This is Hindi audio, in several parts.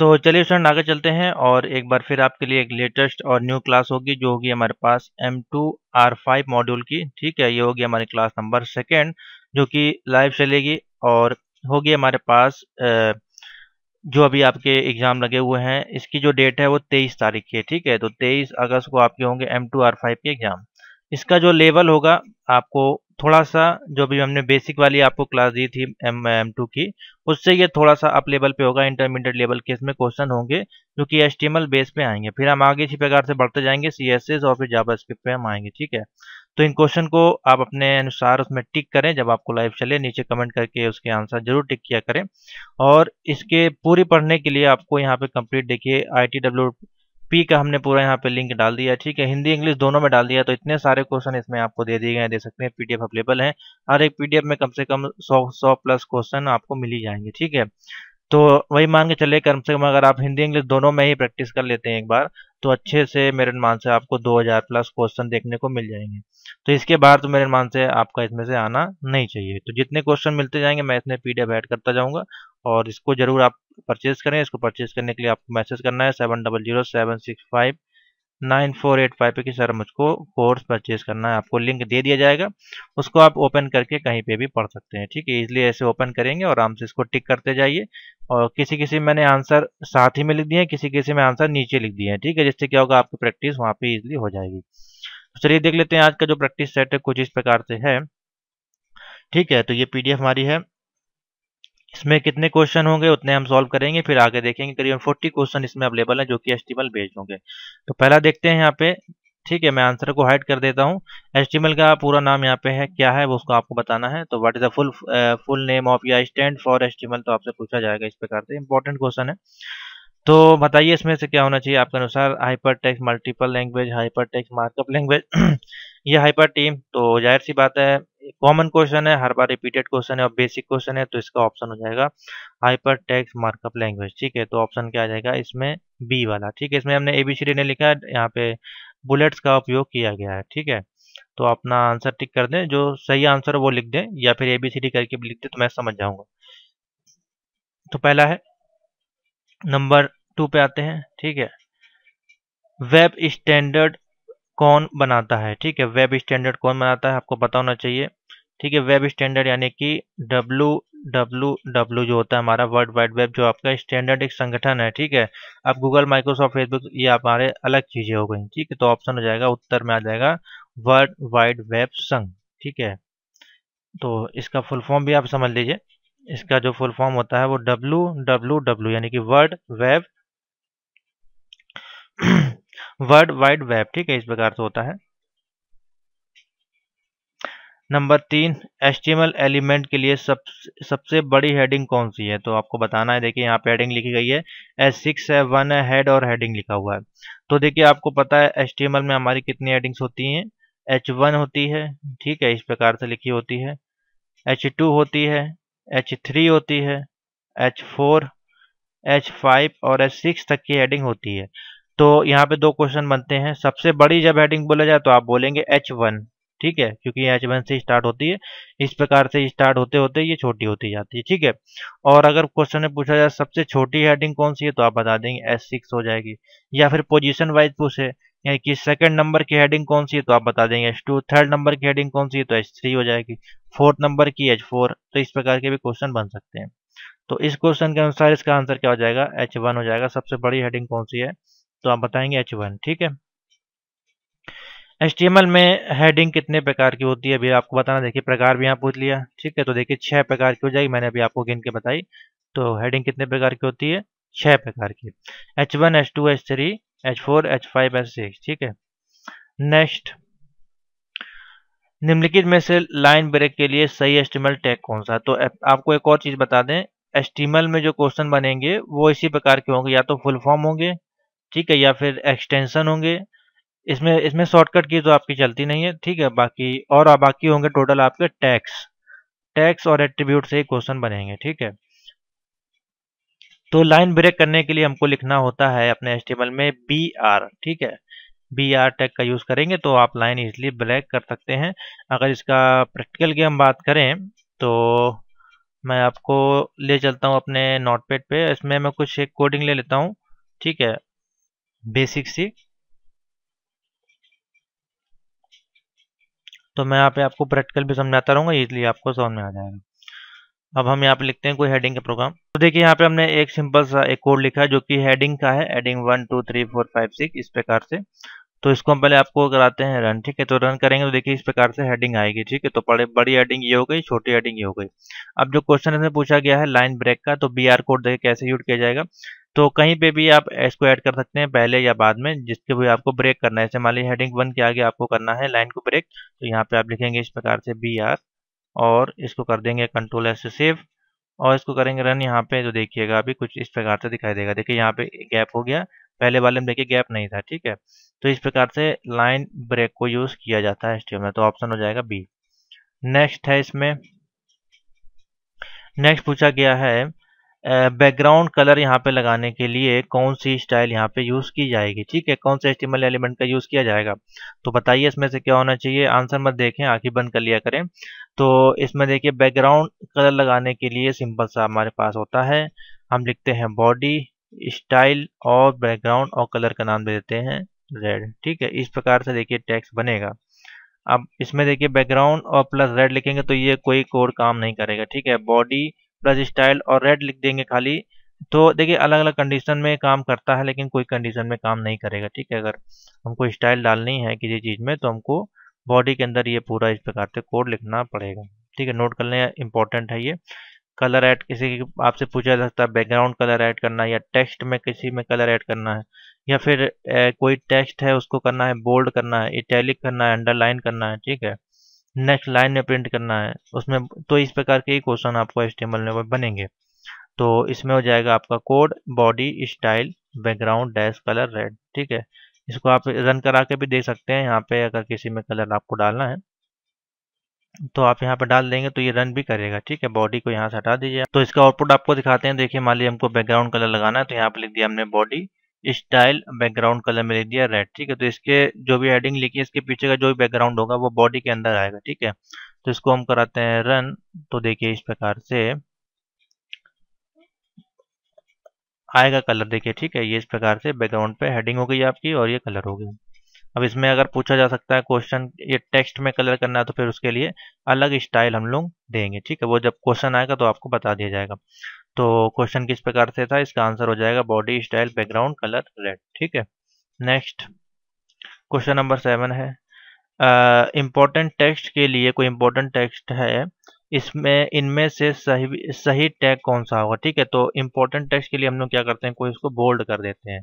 तो चलिए स्टूडेंट आगे चलते हैं और एक बार फिर आपके लिए एक लेटेस्ट और न्यू क्लास होगी जो होगी हमारे पास M two R five module की ठीक है ये होगी हमारी क्लास नंबर सेकेंड जो कि लाइव चलेगी और होगी हमारे पास जो अभी आपके एग्जाम लगे हुए हैं इसकी जो डेट है वो तेईस तारीख की है ठीक है तो तेईस अगस्त को आपके होंगे एम टू आर फाइव के एग्जाम इसका जो लेवल होगा आपको थोड़ा सा जो भी हमने बेसिक वाली आपको क्लास दी थी एम एम टू की उससे ये थोड़ा सा अप लेवल पे होगा इंटरमीडिएट लेवल के इसमें क्वेश्चन होंगे जो कि एस बेस पे आएंगे फिर हम आगे इसी प्रकार से बढ़ते जाएंगे सी और फिर जावा पे हम आएंगे ठीक है तो इन क्वेश्चन को आप अपने अनुसार उसमें टिक करें जब आपको लाइव चले नीचे कमेंट करके उसके आंसर जरूर टिक किया करें और इसके पूरी पढ़ने के लिए आपको यहाँ पे कंप्लीट देखिए आई टी डब्ल्यू पी का हमने पूरा यहाँ पे लिंक डाल दिया ठीक है हिंदी इंग्लिश दोनों में डाल दिया तो इतने सारे क्वेश्चन इसमें आपको दे दिए गए हैं दे सकते हैं पीडीएफ अवेलेबल है हर एक पीडीएफ में कम से कम सौ सौ प्लस क्वेश्चन आपको मिल ही जाएंगे ठीक है तो वही मान के चले कम से कम अगर आप हिंदी इंग्लिश दोनों में ही प्रैक्टिस कर लेते हैं एक बार तो अच्छे से मेरे मान से आपको हजार प्लस क्वेश्चन देखने को मिल जाएंगे तो इसके बाद तो मेरे मान से आपका इसमें से आना नहीं चाहिए तो जितने क्वेश्चन मिलते जाएंगे मैं इसमें पीडीएफ ऐड करता जाऊंगा और इसको ज़रूर आप परचेज़ करें इसको परचेज़ करने के लिए आपको मैसेज करना है seven double zero seven six five nine four eight five पे कि सर मुझको कोर्स परचेज करना है आपको लिंक दे दिया जाएगा उसको आप ओपन करके कहीं पे भी पढ़ सकते हैं ठीक है इसलिए ऐसे ओपन करेंगे और आराम से इसको टिक करते जाइए और किसी किसी मैंने आंसर साथ ही में लिख दिए हैं किसी किसी में आंसर नीचे लिख दिए हैं ठीक है जिससे क्या होगा आपकी प्रैक्टिस वहाँ पे ईजिली हो जाएगी तो चलिए देख लेते हैं आज का जो प्रैक्टिस सेट है कुछ इस प्रकार से है ठीक है तो ये पीडीएफ हमारी है इसमें कितने क्वेश्चन होंगे उतने हम सॉल्व करेंगे फिर आगे देखेंगे करीबन फोर्टी क्वेश्चन इसमें अवेलेबल है जो कि एस बेस्ड होंगे तो पहला देखते हैं यहाँ पे ठीक है मैं आंसर को हाइड कर देता हूँ एच का पूरा नाम यहाँ पे है क्या है वो उसको आपको बताना है तो what is the full full name of या स्टैंड फॉर एच तो आपसे पूछा जाएगा इस प्रकार से इंपॉर्टेंट क्वेश्चन है तो बताइए इसमें से क्या होना चाहिए आपके अनुसार hyper text multiple language hyper text markup language ये हाइपर टीम तो जाहिर सी बात है कॉमन क्वेश्चन है हर बार रिपीटेड क्वेश्चन है और बेसिक क्वेश्चन है तो इसका ऑप्शन हो जाएगा हाइपर टेक्स मार्कअप लैंग्वेज ठीक है तो ऑप्शन क्या आ जाएगा इसमें बी वाला ठीक है इसमें हमने एबीसीडी ने लिखा है यहाँ पे बुलेट्स का उपयोग किया गया है ठीक है तो अपना आंसर टिक कर दें जो सही आंसर वो लिख दें या फिर एबीसीडी करके भी लिख दें तो मैं समझ जाऊंगा तो पहला है नंबर टू पे आते हैं ठीक है वेब स्टैंडर्ड कौन बनाता है ठीक है वेब स्टैंडर्ड कौन बनाता है आपको पता होना चाहिए ठीक है वेब स्टैंडर्ड यानी कि डब्ल्यू डब्ल्यू डब्ल्यू जो होता है हमारा वर्ल्ड वाइड वेब जो आपका स्टैंडर्ड एक संगठन है ठीक है अब गूगल माइक्रोसॉफ्ट फेसबुक ये हमारे अलग चीजें हो गई ठीक है तो ऑप्शन हो जाएगा उत्तर में आ जाएगा वर्ल्ड वाइड वेब संघ ठीक है तो इसका फुल फॉर्म भी आप समझ लीजिए इसका जो फुल फॉर्म होता है वो डब्ल्यू डब्ल्यू डब्ल्यू यानी कि world web world wide web ठीक है इस प्रकार से होता है नंबर तीन एच एलिमेंट के लिए सब सबसे बड़ी हेडिंग कौन सी है तो आपको बताना है देखिए यहाँ पे हेडिंग लिखी गई है एस सिक्स है वन है हेड और हेडिंग लिखा हुआ है तो देखिए आपको पता है एच में हमारी कितनी हेडिंग्स होती हैं एच वन होती है ठीक है इस प्रकार से लिखी होती है एच टू होती है एच थ्री होती है एच फोर एच फाइव और एच सिक्स तक की हेडिंग होती है तो यहाँ पे दो क्वेश्चन बनते हैं सबसे बड़ी जब हेडिंग बोला जाए तो आप बोलेंगे एच वन ठीक है क्योंकि एच वन से स्टार्ट होती है इस प्रकार से स्टार्ट होते होते ये छोटी होती जाती है ठीक है और अगर क्वेश्चन में पूछा जाए सबसे छोटी हेडिंग कौन सी है तो आप बता देंगे एस सिक्स हो जाएगी या फिर पोजीशन वाइज पूछे यानी कि सेकंड नंबर की हेडिंग कौन सी है तो आप बता देंगे एच टू थर्ड नंबर की हेडिंग कौन सी है तो एच थ्री हो जाएगी फोर्थ नंबर की एच फोर तो इस प्रकार के भी क्वेश्चन बन सकते हैं तो इस क्वेश्चन के अनुसार इसका आंसर क्या हो जाएगा एच वन हो जाएगा सबसे बड़ी हेडिंग कौन सी है तो आप बताएंगे एच वन ठीक है एच में हेडिंग कितने प्रकार की होती है अभी आपको बताना देखिए प्रकार भी यहाँ पूछ लिया ठीक है तो देखिए छह प्रकार की हो जाएगी मैंने अभी आपको गिन के बताई तो हेडिंग कितने प्रकार की होती है छह प्रकार की H one H two H three H four H five H six ठीक है नेक्स्ट निम्नलिखित में से लाइन ब्रेक के लिए सही एस्टिमल टैग कौन सा तो आपको एक और चीज बता दें एस्टिमल में जो क्वेश्चन बनेंगे वो इसी प्रकार के होंगे या तो फुल फॉर्म होंगे ठीक है या फिर एक्सटेंशन होंगे इसमें इसमें शॉर्टकट की तो आपकी चलती नहीं है ठीक है बाकी और बाकी होंगे टोटल आपके टैक्स टैक्स और एट्रीब्यूट से क्वेश्चन बनेंगे ठीक है तो लाइन ब्रेक करने के लिए हमको लिखना होता है अपने एस्टेबल में बी आर ठीक है बी आर टैग का यूज़ करेंगे तो आप लाइन इजली ब्रेक कर सकते हैं अगर इसका प्रैक्टिकल की हम बात करें तो मैं आपको ले चलता हूँ अपने नोटपैड पे इसमें मैं कुछ एक कोडिंग ले लेता हूँ ठीक है बेसिक सी तो मैं यहाँ पे आपको प्रैक्टिकल भी समझाता रहूंगा इजिली आपको समझ में आ जाएगा अब हम यहाँ पे लिखते हैं कोई हेडिंग का प्रोग्राम तो देखिए यहाँ पे हमने एक सिंपल सा एक कोड लिखा है जो कि हेडिंग का है heading one two three four five six इस प्रकार से तो इसको हम पहले आपको कराते हैं रन ठीक है तो रन करेंगे तो देखिए इस प्रकार से हेडिंग आएगी ठीक है तो बड़े बड़ी हेडिंग ये हो गई छोटी हेडिंग ये हो गई अब जो क्वेश्चन इसमें पूछा गया है लाइन ब्रेक का तो बी आर कोड देखिए कैसे यूज किया जाएगा तो कहीं पे भी आप इसको ऐड कर सकते हैं पहले या बाद में जिसके भी आपको ब्रेक करना है जैसे मान लीजिए हेडिंग वन के आगे आपको करना है लाइन को ब्रेक तो यहाँ पे आप लिखेंगे इस प्रकार से बी आर और इसको कर देंगे कंट्रोल एस सेव और इसको करेंगे रन यहाँ पे तो देखिएगा अभी कुछ इस प्रकार से दिखाई देगा देखिए यहाँ पे गैप हो गया पहले वाले में देखिए गैप नहीं था ठीक है तो इस प्रकार से लाइन ब्रेक को यूज किया जाता है एसटीएम में तो ऑप्शन हो जाएगा बी नेक्स्ट है इसमें नेक्स्ट पूछा गया है बैकग्राउंड कलर यहाँ पे लगाने के लिए कौन सी स्टाइल यहाँ पे यूज़ की जाएगी ठीक है कौन से एस्टिमल एलिमेंट का यूज़ किया जाएगा तो बताइए इसमें से क्या होना चाहिए आंसर मत देखें आंखें बंद कर लिया करें तो इसमें देखिए बैकग्राउंड कलर लगाने के लिए सिंपल सा हमारे पास होता है हम लिखते हैं बॉडी स्टाइल और बैकग्राउंड और कलर का नाम दे देते हैं रेड ठीक है इस प्रकार से देखिए टेक्स्ट बनेगा अब इसमें देखिए बैकग्राउंड और प्लस रेड लिखेंगे तो ये कोई कोड काम नहीं करेगा ठीक है बॉडी प्लस स्टाइल और रेड लिख देंगे खाली तो देखिए अलग अलग कंडीशन में काम करता है लेकिन कोई कंडीशन में काम नहीं करेगा ठीक है अगर हमको स्टाइल डालनी है किसी चीज़ में तो हमको बॉडी के अंदर ये पूरा इस प्रकार से कोड लिखना पड़ेगा ठीक है नोट कर लें इंपॉर्टेंट है ये कलर ऐड किसी आपसे पूछा जा सकता है बैकग्राउंड कलर ऐड करना है या टेक्स्ट में किसी में कलर ऐड करना है या फिर ए, कोई टेक्स्ट है उसको करना है बोल्ड करना है इटैलिक करना है अंडरलाइन करना है ठीक है नेक्स्ट लाइन में प्रिंट करना है उसमें तो इस प्रकार के ही क्वेश्चन आपको एच में बनेंगे तो इसमें हो जाएगा आपका code body style background dash colour red ठीक है इसको आप रन करा के भी देख सकते हैं यहाँ पे अगर किसी में कलर आपको डालना है तो आप यहाँ पे डाल देंगे तो ये रन भी करेगा ठीक है बॉडी को यहाँ से हटा दीजिए तो इसका आउटपुट आपको दिखाते हैं देखिए मान लीजिए हमको बैकग्राउंड कलर लगाना है तो यहाँ पे लिख दिया हमने बॉडी स्टाइल बैकग्राउंड कलर में लिख दिया रेड ठीक है तो इसके जो भी हेडिंग लिखी है इसके पीछे का जो भी बैकग्राउंड होगा वो बॉडी के अंदर आएगा ठीक है तो इसको हम कराते हैं रन तो देखिए इस प्रकार से आएगा कलर देखिए ठीक है ये इस प्रकार से बैकग्राउंड पे हेडिंग हो गई आपकी और ये कलर हो गया अब इसमें अगर पूछा जा सकता है क्वेश्चन ये टेक्स्ट में कलर करना है तो फिर उसके लिए अलग स्टाइल हम लोग देंगे ठीक है वो जब क्वेश्चन आएगा तो आपको बता दिया जाएगा तो क्वेश्चन किस प्रकार से था इसका आंसर हो जाएगा body style background colour red ठीक है नेक्स्ट क्वेश्चन नंबर सेवन है इम्पोर्टेंट uh, टेक्स्ट के लिए कोई इम्पोर्टेंट टेक्स्ट है इसमें इनमें से सही सही टैग कौन सा होगा ठीक है तो इम्पोर्टेंट टेक्स्ट के लिए हम लोग क्या करते हैं कोई इसको बोल्ड कर देते हैं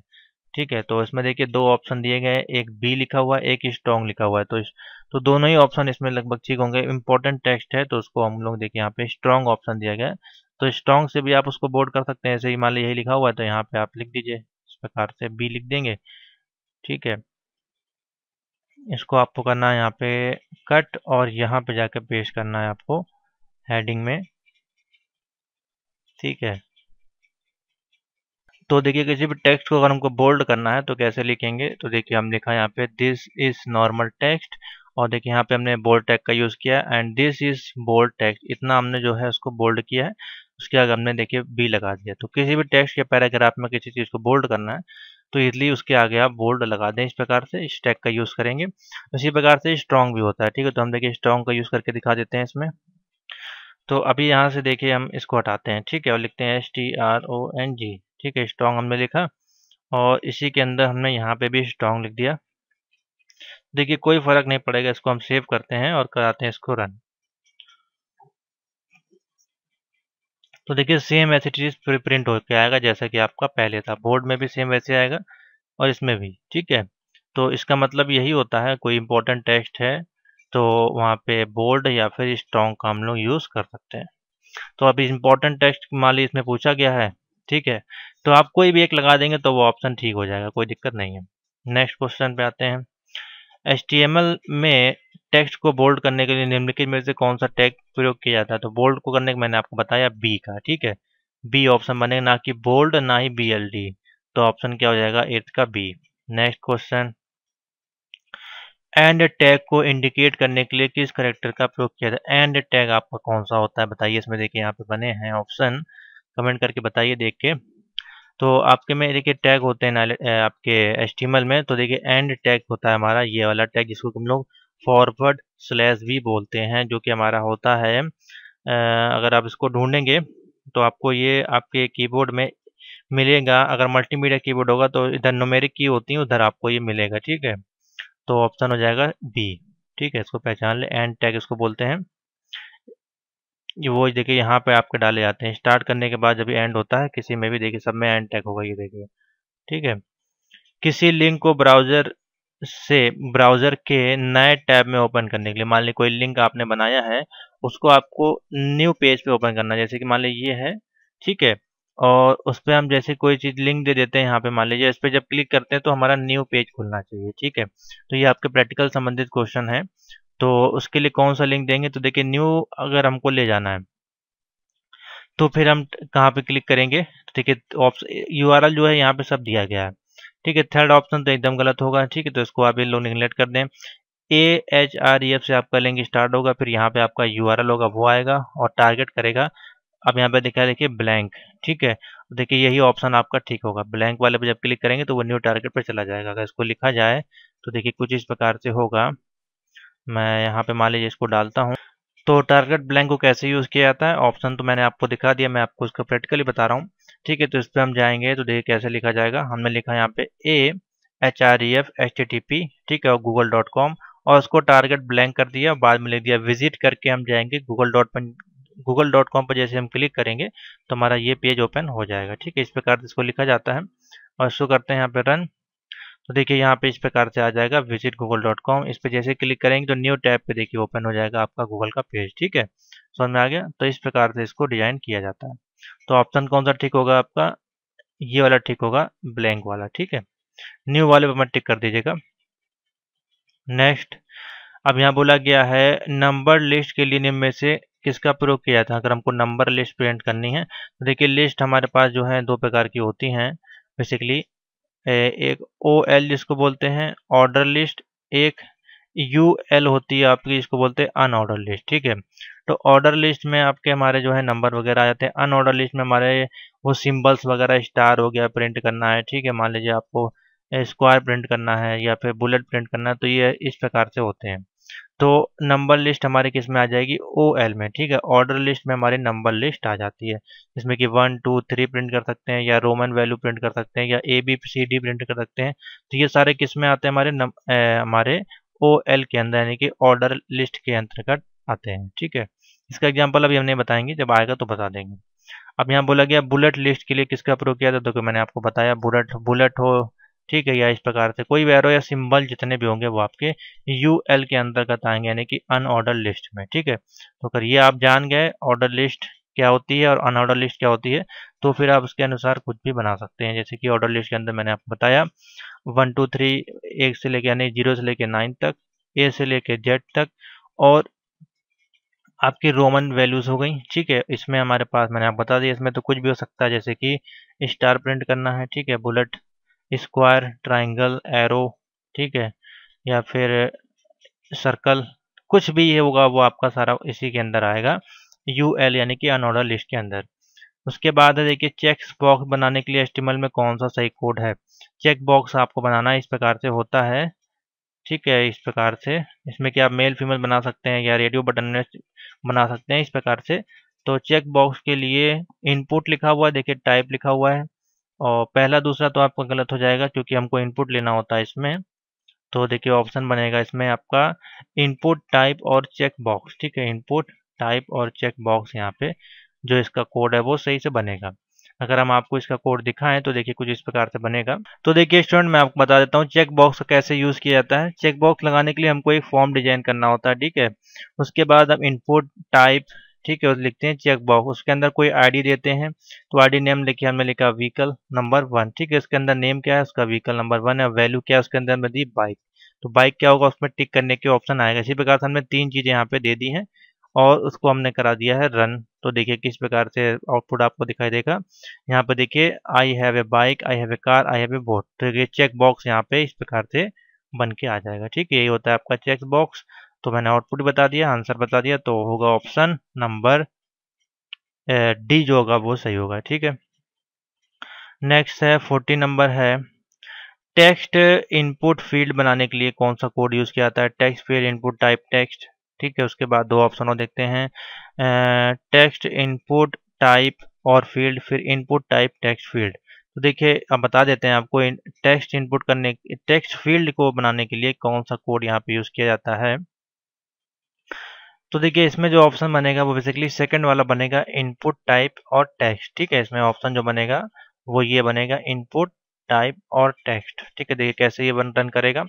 ठीक है तो इसमें देखिए दो ऑप्शन दिए गए एक बी लिखा हुआ है एक स्ट्रॉन्ग लिखा हुआ है तो इस, तो दोनों ही ऑप्शन इसमें लगभग ठीक होंगे इंपॉर्टेंट टेक्स्ट है तो उसको हम लोग देखिए यहाँ पे स्ट्रॉन्ग ऑप्शन दिया गया तो स्ट्रॉन्ग से भी आप उसको बोर्ड कर सकते हैं ऐसे ही मान लीजिए यही लिखा हुआ है तो यहाँ पे आप लिख दीजिए इस प्रकार से बी लिख देंगे ठीक है इसको आपको करना है यहाँ पे कट और यहाँ पे जाके पेश करना है आपको हेडिंग में ठीक है तो देखिए किसी भी टेक्स्ट को अगर हमको बोल्ड करना है तो कैसे लिखेंगे तो देखिए हम लिखा यहाँ पे दिस इज नॉर्मल टेक्स्ट और देखिए यहाँ पे हमने बोल्ड टैग का यूज़ किया है and this is bold text इतना हमने जो है उसको बोल्ड किया है उसके आगे हमने देखिए बी लगा दिया तो किसी भी टेक्स्ट या पैराग्राफ में किसी चीज़ को बोल्ड करना है तो इजली उसके आगे आप बोल्ड लगा दें इस प्रकार से इस टैग का यूज़ करेंगे उसी प्रकार से स्ट्रॉन्ग भी होता है ठीक है तो हम देखिए स्ट्रॉन्ग का यूज़ करके दिखा देते हैं इसमें तो अभी यहाँ से देखिए हम इसको हटाते हैं ठीक है और लिखते हैं S T R O N G ठीक है स्ट्रॉन्ग हमने लिखा और इसी के अंदर हमने यहाँ पे भी स्ट्रॉन्ग लिख दिया देखिए कोई फ़र्क नहीं पड़ेगा इसको हम सेव करते हैं और कराते हैं इसको रन तो देखिए सेम ऐसी चीज़ प्रिंट होकर आएगा जैसा कि आपका पहले था बोर्ड में भी सेम वैसे आएगा और इसमें भी ठीक है तो इसका मतलब यही होता है कोई इम्पोर्टेंट टेक्स्ट है तो वहाँ पे बोर्ड या फिर स्ट्रॉन्ग का हम लोग यूज़ कर सकते हैं तो अब इम्पोर्टेंट टेक्स्ट मान ली इसमें पूछा गया है ठीक है तो आप कोई भी एक लगा देंगे तो वो ऑप्शन ठीक हो जाएगा कोई दिक्कत नहीं है नेक्स्ट क्वेश्चन पे आते हैं एच में टेक्स्ट को बोल्ड करने के लिए निम्नलिखित में से कौन सा टैग प्रयोग किया जाता है तो बोल्ड को करने का मैंने आपको बताया बी का ठीक है बी ऑप्शन बनेगा ना कि बोल्ड ना ही बी एल डी तो ऑप्शन क्या हो जाएगा एट्थ का B next question end tag को इंडिकेट करने के लिए किस करेक्टर का प्रयोग किया जाता है एंड टैग आपका कौन सा होता है बताइए इसमें देखिए यहाँ पे बने हैं ऑप्शन कमेंट करके बताइए देख के तो आपके में देखिए टैग होते हैं आपके एस में तो देखिए एंड टैग होता है हमारा ये वाला टैग जिसको हम लोग फॉरवर्ड स्लैश भी बोलते हैं जो कि हमारा होता है अगर आप इसको ढूंढेंगे तो आपको ये आपके कीबोर्ड में मिलेगा अगर मल्टीमीडिया कीबोर्ड होगा तो इधर नोमेरिक की होती है उधर आपको ये मिलेगा ठीक है तो ऑप्शन हो जाएगा बी ठीक है इसको पहचान ले एंड टैग इसको बोलते हैं ये वो देखिए यहाँ पे आपके डाले जाते हैं स्टार्ट करने के बाद जब एंड होता है किसी में भी देखिए सब में एंड टैग होगा ये देखिए ठीक है किसी लिंक को ब्राउजर से ब्राउजर के नए टैब में ओपन करने के लिए मान ली कोई लिंक आपने बनाया है उसको आपको न्यू पेज पे ओपन करना जैसे कि मान ली ये है ठीक है और उस पर हम जैसे कोई चीज़ लिंक दे देते हैं यहाँ पे मान लीजिए इस पर जब क्लिक करते हैं तो हमारा न्यू पेज खुलना चाहिए ठीक है तो ये आपके प्रैक्टिकल संबंधित क्वेश्चन है तो उसके लिए कौन सा लिंक देंगे तो देखिए न्यू अगर हमको ले जाना है तो फिर हम कहाँ पे क्लिक करेंगे ठीक है ऑप्शन यू जो है यहाँ पे सब दिया गया है ठीक है थर्ड ऑप्शन तो एकदम गलत होगा ठीक है तो इसको आप ये लोग निगलेक्ट कर दें A H R E F से आपका लिंक स्टार्ट होगा फिर यहाँ पे आपका यू आर एल होगा वो आएगा और टारगेट करेगा अब यहाँ पे देखा देखिए ब्लैंक ठीक है देखिए यही ऑप्शन आपका ठीक होगा ब्लैंक वाले पे जब क्लिक करेंगे तो वो न्यू टारगेट पर चला जाएगा अगर इसको लिखा जाए तो देखिए कुछ इस प्रकार से होगा मैं यहाँ पे मान लीजिए इसको डालता हूँ तो टारगेट ब्लैंक को कैसे यूज़ किया जाता है ऑप्शन तो मैंने आपको दिखा दिया मैं आपको इसका प्रैक्टिकली बता रहा हूँ ठीक है तो इस पर हम जाएंगे तो देखिए कैसे लिखा जाएगा हमने लिखा यहाँ पे A H R E F H T T P ठीक है और गूगल डॉट कॉम और उसको टारगेट ब्लैंक कर दिया बाद में लिख दिया विजिट करके हम जाएंगे गूगल डॉट पर गूगल डॉट कॉम पर जैसे हम क्लिक करेंगे तो हमारा ये पेज ओपन हो जाएगा ठीक है इस प्रकार इसको लिखा जाता है और इसको करते हैं यहाँ पे रन तो देखिए यहाँ पे इस प्रकार से आ जाएगा विजिट गूगल डॉट कॉम इस पर जैसे क्लिक करेंगे तो न्यू टैब पे देखिए ओपन हो जाएगा आपका गूगल का पेज ठीक है समझ में आ गया तो इस प्रकार से इसको डिजाइन किया जाता है तो ऑप्शन कौन सा ठीक होगा आपका ये वाला ठीक होगा ब्लैंक वाला ठीक है न्यू वाले पर टिक कर दीजिएगा नेक्स्ट अब यहाँ बोला गया है नंबर लिस्ट के लिए निम्न में से किसका प्रयोग किया जाता है अगर हमको नंबर लिस्ट प्रिंट करनी है तो देखिए लिस्ट हमारे पास जो है दो प्रकार की होती हैं बेसिकली एक ओ एल जिसको बोलते हैं ऑर्डर लिस्ट एक यू एल होती है आपकी इसको बोलते हैं अनऑर्डर लिस्ट ठीक है तो ऑर्डर लिस्ट में आपके हमारे जो है नंबर वगैरह आ जाते हैं अनऑर्डर लिस्ट में हमारे वो सिंबल्स वगैरह स्टार हो गया प्रिंट करना है ठीक है मान लीजिए आपको स्क्वायर प्रिंट करना है या फिर बुलेट प्रिंट करना है तो ये इस प्रकार से होते हैं तो नंबर लिस्ट हमारे किस में आ जाएगी ओ एल में ठीक है ऑर्डर लिस्ट में हमारी नंबर लिस्ट आ जाती है जिसमें कि वन टू थ्री प्रिंट कर सकते हैं या रोमन वैल्यू प्रिंट कर सकते हैं या A B C D print कर सकते हैं तो ये सारे किस में आते हैं हमारे नम, ए, हमारे ओ एल के अंदर यानी कि ऑर्डर लिस्ट के अंतर्गत आते हैं ठीक है इसका एग्जाम्पल अभी हम नहीं बताएंगे जब आएगा तो बता देंगे अब यहाँ बोला गया बुलेट लिस्ट के लिए किसका प्रयोग किया था तो मैंने आपको बताया बुलेट बुलेट हो ठीक है या इस प्रकार से कोई वेरो या सिंबल जितने भी होंगे वो आपके यू एल के अंतर्गत आएंगे यानी कि अनऑर्डर लिस्ट में ठीक है तो अगर ये आप जान गए ऑर्डर लिस्ट क्या होती है और अनऑर्डर लिस्ट क्या होती है तो फिर आप उसके अनुसार कुछ भी बना सकते हैं जैसे कि ऑर्डर लिस्ट के अंदर मैंने आपको बताया वन टू थ्री एक से लेके यानी जीरो से लेके नाइन तक ए से लेके जेड तक और आपकी रोमन वैल्यूज़ हो गई ठीक है इसमें हमारे पास मैंने आप बता दिया इसमें तो कुछ भी हो सकता है जैसे कि स्टार प्रिंट करना है ठीक है बुलेट स्क्वायर ट्राइंगल एरो ठीक है या फिर सर्कल कुछ भी ये होगा वो आपका सारा इसी के अंदर आएगा यू एल यानी कि अनऑर्डर लिस्ट के अंदर उसके बाद है देखिए चेक बॉक्स बनाने के लिए एस्टिमल में कौन सा सही कोड है चेक बॉक्स आपको बनाना इस प्रकार से होता है ठीक है इस प्रकार से इसमें क्या आप मेल फीमेल बना सकते हैं या रेडियो बटन बना सकते हैं इस प्रकार से तो चेक बॉक्स के लिए इनपुट लिखा हुआ है देखिए टाइप लिखा हुआ है और पहला दूसरा तो आपका गलत हो जाएगा क्योंकि हमको इनपुट लेना होता है इसमें तो देखिए ऑप्शन बनेगा इसमें आपका इनपुट टाइप और चेक बॉक्स ठीक है इनपुट टाइप और चेक बॉक्स यहाँ पे जो इसका कोड है वो सही से बनेगा अगर हम आपको इसका कोड दिखाएं तो देखिए कुछ इस प्रकार से बनेगा तो देखिए स्टूडेंट मैं आपको बता देता हूँ चेक बॉक्स कैसे यूज किया जाता है चेक बॉक्स लगाने के लिए हमको एक फॉर्म डिजाइन करना होता है ठीक है उसके बाद हम इनपुट टाइप ठीक है लिखते हैं चेक बॉक्स उसके अंदर कोई आईडी देते हैं तो आईडी नेम लिखे हमने लिखा व्हीकल नंबर वन ठीक है इसके अंदर नेम क्या है उसका व्हीकल नंबर वन है वैल्यू क्या है उसके अंदर हमने दी बाइक तो बाइक क्या होगा उसमें टिक करने के ऑप्शन आएगा इसी प्रकार से हमने तीन चीज़ें यहाँ पे दे दी है और उसको हमने करा दिया है रन तो देखिए किस प्रकार से आउटपुट आपको दिखाई देगा यहाँ पे देखिए I have a bike I have a car I have a boat तो ये चेक बॉक्स यहाँ पे इस प्रकार से बन के आ जाएगा ठीक है यही होता है आपका चेक बॉक्स तो मैंने आउटपुट बता दिया आंसर बता दिया तो होगा ऑप्शन नंबर डी जो होगा वो सही होगा ठीक है नेक्स्ट है फोर्टीन नंबर है टेक्स्ट इनपुट फील्ड बनाने के लिए कौन सा कोड यूज़ किया जाता है text field input type text ठीक है उसके बाद दो ऑप्शन और देखते हैं टेक्स्ट इनपुट टाइप और फील्ड फिर इनपुट टाइप टेक्स्ट फील्ड तो देखिए अब बता देते हैं आपको टेक्स्ट इनपुट करने टेक्स्ट फील्ड को बनाने के लिए कौन सा कोड यहाँ पे यूज़ किया जाता है तो देखिए इसमें जो ऑप्शन बनेगा वो बेसिकली सेकंड वाला बनेगा इनपुट टाइप और टेक्स्ट ठीक है इसमें ऑप्शन जो बनेगा वो ये बनेगा इनपुट टाइप और टेक्स्ट ठीक है देखिए कैसे ये रन करेगा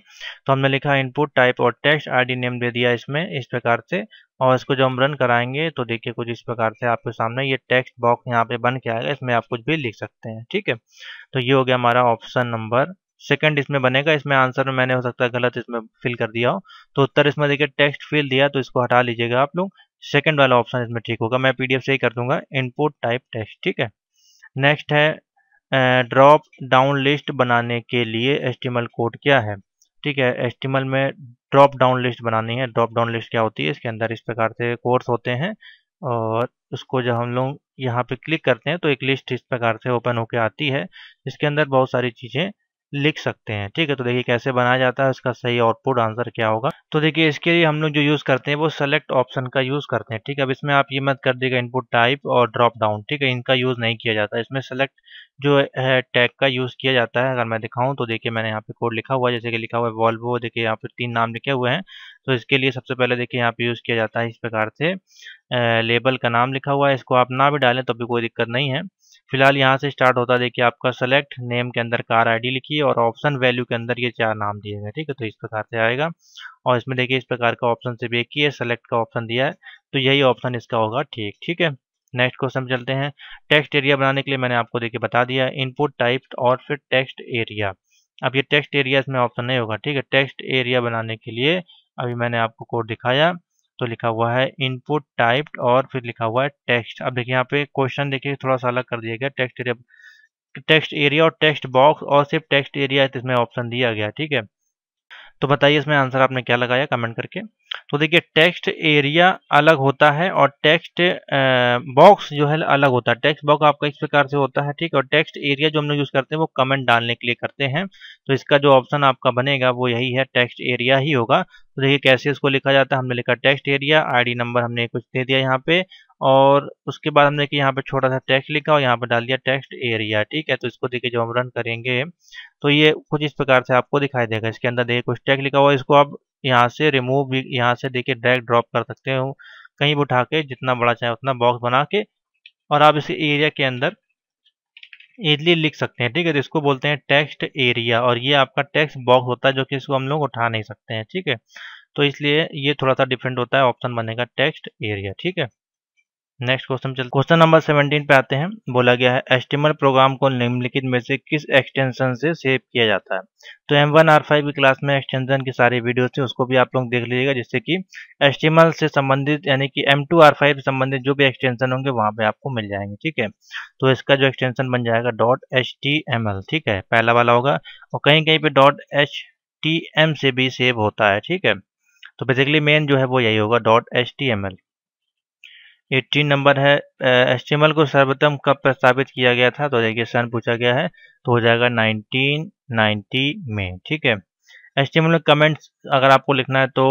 तो हमने लिखा इनपुट टाइप और टेक्स्ट आईडी नेम दे दिया इसमें इस प्रकार से और इसको जो हम रन कराएंगे तो देखिए कुछ इस प्रकार से आपके सामने ये टेक्स्ट बॉक्स यहाँ पे बन के आएगा इसमें आप कुछ भी लिख सकते हैं ठीक है तो ये हो गया हमारा ऑप्शन नंबर सेकंड इसमें बनेगा इसमें आंसर मैंने हो सकता है गलत इसमें फिल कर दिया हो तो उत्तर इसमें देखिए टेक्स्ट फिल दिया तो इसको हटा लीजिएगा आप लोग सेकंड वाला ऑप्शन इसमें ठीक होगा मैं पीडीएफ से ही कर दूंगा इनपुट टाइप टेक्स्ट ठीक है नेक्स्ट है ड्रॉप डाउन लिस्ट बनाने के लिए एस्टिमल कोड क्या है ठीक है एस्टिमल में ड्रॉप डाउन लिस्ट बनानी है ड्रॉप डाउन लिस्ट क्या होती है इसके अंदर इस प्रकार से कोर्स होते हैं और उसको जब हम लोग यहाँ पे क्लिक करते हैं तो एक लिस्ट इस प्रकार से ओपन होके आती है इसके अंदर बहुत सारी चीज़ें लिख सकते हैं ठीक है तो देखिए कैसे बनाया जाता है इसका सही आउटपुट आंसर क्या होगा तो देखिए इसके लिए हम लोग जो यूज़ करते हैं वो सेलेक्ट ऑप्शन का यूज़ करते हैं ठीक है अब इसमें आप ये मत कर देगा इनपुट टाइप और ड्रॉप डाउन ठीक है इनका यूज़ नहीं किया जाता इसमें सेलेक्ट जो है टैग का यूज़ किया जाता है अगर मैं दिखाऊँ तो देखिए मैंने यहाँ पे कोड लिखा हुआ है जैसे कि लिखा हुआ है वॉल्वो देखिए यहाँ पे तीन नाम लिखे हुए हैं तो इसके लिए सबसे पहले देखिए यहाँ पे यूज़ किया जाता है इस प्रकार से लेबल का नाम लिखा हुआ है इसको आप ना भी डालें तो भी कोई दिक्कत नहीं है फिलहाल यहाँ से स्टार्ट होता है देखिए आपका सेलेक्ट नेम के अंदर कार आईडी लिखी और ऑप्शन वैल्यू के अंदर ये चार नाम दिए गए ठीक है तो इस प्रकार से आएगा और इसमें देखिए इस प्रकार का ऑप्शन से भी एक ही है सेलेक्ट का ऑप्शन दिया है तो यही ऑप्शन इसका होगा ठीक ठीक है नेक्स्ट क्वेश्चन चलते हैं टेक्स्ट एरिया बनाने के लिए मैंने आपको देखिए बता दिया इनपुट टाइप और फिर टेक्स्ट एरिया अब ये टेक्स्ट एरिया इसमें ऑप्शन नहीं होगा ठीक है टेक्स्ट एरिया बनाने के लिए अभी मैंने आपको कोड दिखाया तो लिखा हुआ है इनपुट टाइप्ड और फिर लिखा हुआ है टेक्स्ट अब देखिए यहाँ पे क्वेश्चन देखिए थोड़ा सा अलग कर दिया गया टेक्स्ट एरिया टेक्स्ट एरिया और टेक्स्ट बॉक्स और सिर्फ टेक्स्ट एरिया तो इसमें ऑप्शन दिया गया ठीक है तो बताइए इसमें आंसर आपने क्या लगाया कमेंट करके तो देखिए टेक्स्ट एरिया अलग होता है और टेक्स्ट बॉक्स जो है अलग होता है टेक्स्ट बॉक्स आपका इस प्रकार से होता है ठीक और टेक्स्ट एरिया जो हम लोग यूज़ करते हैं वो कमेंट डालने के लिए करते हैं तो इसका जो ऑप्शन आपका बनेगा वो यही है टेक्स्ट एरिया ही होगा तो देखिए कैसे इसको लिखा जाता है हमने लिखा टेक्स्ट एरिया आईडी नंबर हमने कुछ दे दिया यहाँ पे और उसके बाद हमने कि यहाँ पे छोटा सा टेक्स्ट लिखा और यहाँ पे डाल दिया टेक्स्ट एरिया ठीक है तो इसको देखिए जब हम रन करेंगे तो ये कुछ इस प्रकार से आपको दिखाई देगा इसके अंदर देखिए कुछ टेक्स्ट लिखा हुआ इसको आप यहाँ से रिमूव भी यहाँ से देखिए डायरेक्ट ड्रॉप कर सकते हो कहीं भी उठा के जितना बड़ा चाहे उतना बॉक्स बना के और आप इसे एरिया के अंदर इजली लिख सकते हैं ठीक है तो इसको बोलते हैं टेक्स्ट एरिया और ये आपका टेक्स्ट बॉक्स होता है जो कि इसको हम लोग उठा नहीं सकते हैं ठीक है तो इसलिए ये थोड़ा सा डिफरेंट होता है ऑप्शन बनेगा टेक्स्ट एरिया ठीक है नेक्स्ट क्वेश्चन चल क्वेश्चन नंबर 17 पे आते हैं बोला गया है एस्टिमल प्रोग्राम को निम्नलिखित में से किस एक्सटेंशन से सेव किया जाता है तो एम वन आर फाइव की क्लास में एक्सटेंशन की सारी वीडियोस थे उसको भी आप लोग देख लीजिएगा जिससे कि एस्टिमल से संबंधित यानी कि एम टू आर फाइव से संबंधित जो भी एक्सटेंशन होंगे वहाँ पे आपको मिल जाएंगे ठीक है तो इसका जो एक्सटेंशन बन जाएगा dot H T M L ठीक है पहला वाला होगा और कहीं कहीं पर डॉट एच टी एम से भी सेव होता है ठीक है तो बेसिकली मेन जो है वो यही होगा dot H T M L eighteen number है एच को सर्वोत्तम कब प्रस्तावित किया गया था तो देखिए सन पूछा गया है तो हो जाएगा 1990 में ठीक है एच में कमेंट्स अगर आपको लिखना है तो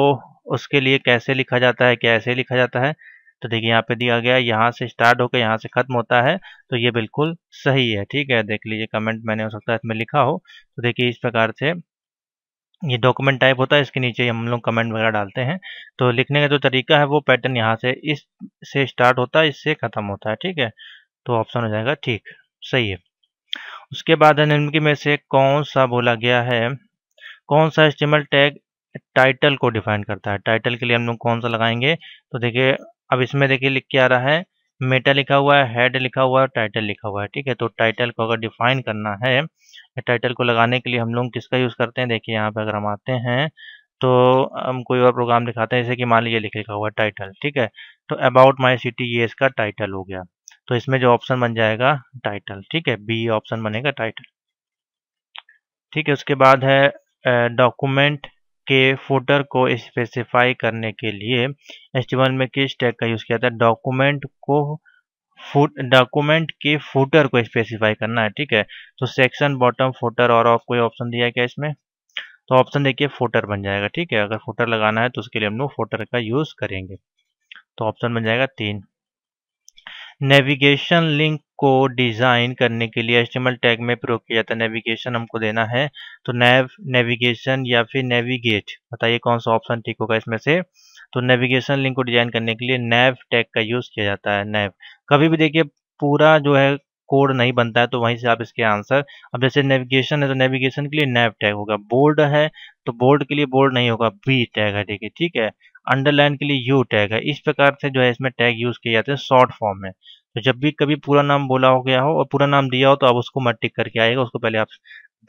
उसके लिए कैसे लिखा जाता है कैसे लिखा जाता है तो देखिए यहाँ पे दिया गया है यहाँ से स्टार्ट होकर यहाँ से खत्म होता है तो ये बिल्कुल सही है ठीक है देख लीजिए कमेंट मैंने हो सकता है इसमें लिखा हो तो देखिए इस प्रकार से ये डॉक्यूमेंट टाइप होता है इसके नीचे हम लोग कमेंट वगैरह डालते हैं तो लिखने का जो तरीका है वो पैटर्न यहाँ से इस से स्टार्ट होता है इससे ख़त्म होता है ठीक है तो ऑप्शन हो जाएगा ठीक सही है उसके बाद निम्नलिखित में से कौन सा बोला गया है कौन सा एस्टिमल टैग टाइटल को डिफाइन करता है टाइटल के लिए हम लोग कौन सा लगाएंगे तो देखिए अब इसमें देखिए लिख के आ रहा है मेटा लिखा हुआ है हेड लिखा हुआ है टाइटल लिखा हुआ है ठीक है तो टाइटल को अगर डिफाइन करना है टाइटल को लगाने के लिए हम लोग किसका यूज़ करते हैं देखिए यहाँ पर अगर हम आते हैं तो हम कोई और प्रोग्राम दिखाते हैं जैसे कि मान लीजिए लिख लिखा हुआ टाइटल ठीक है तो अबाउट माई सिटी ये इसका टाइटल हो गया तो इसमें जो ऑप्शन बन जाएगा टाइटल ठीक है बी ऑप्शन बनेगा टाइटल ठीक है उसके बाद है डॉक्यूमेंट के फोटर को स्पेसिफाई करने के लिए एस में किस टैग का यूज़ किया था डॉक्यूमेंट को फुट डॉक्यूमेंट के फुटर को स्पेसिफाई करना है ठीक है तो सेक्शन बॉटम फुटर और ऑफ कोई ऑप्शन दिया क्या इसमें तो ऑप्शन देखिए फोटर बन जाएगा ठीक है अगर फोटर लगाना है तो उसके लिए हम लोग फोटर का यूज करेंगे तो ऑप्शन बन जाएगा तीन नेविगेशन लिंक को डिज़ाइन करने के लिए एस्टिमल टैग में प्रयोग किया जाता है नेविगेशन हमको देना है तो नेव नेविगेशन या फिर नेविगेट बताइए कौन सा ऑप्शन ठीक होगा इसमें से तो नेविगेशन लिंक को डिजाइन करने के लिए नैव टैग का यूज़ किया जाता है नैव कभी भी देखिए पूरा जो है कोड नहीं बनता है तो वहीं से आप इसके आंसर अब जैसे नेविगेशन है तो नेविगेशन के लिए नैव टैग होगा बोर्ड है तो बोर्ड के लिए बोर्ड नहीं होगा बी टैग है देखिए ठीक है अंडरलाइन के लिए यू टैग है इस प्रकार से जो है इसमें टैग यूज किए जाते हैं शॉर्ट फॉर्म में तो जब भी कभी पूरा नाम बोला हो गया हो और पूरा नाम दिया हो तो आप उसको मत टिक करके आएगा उसको पहले आप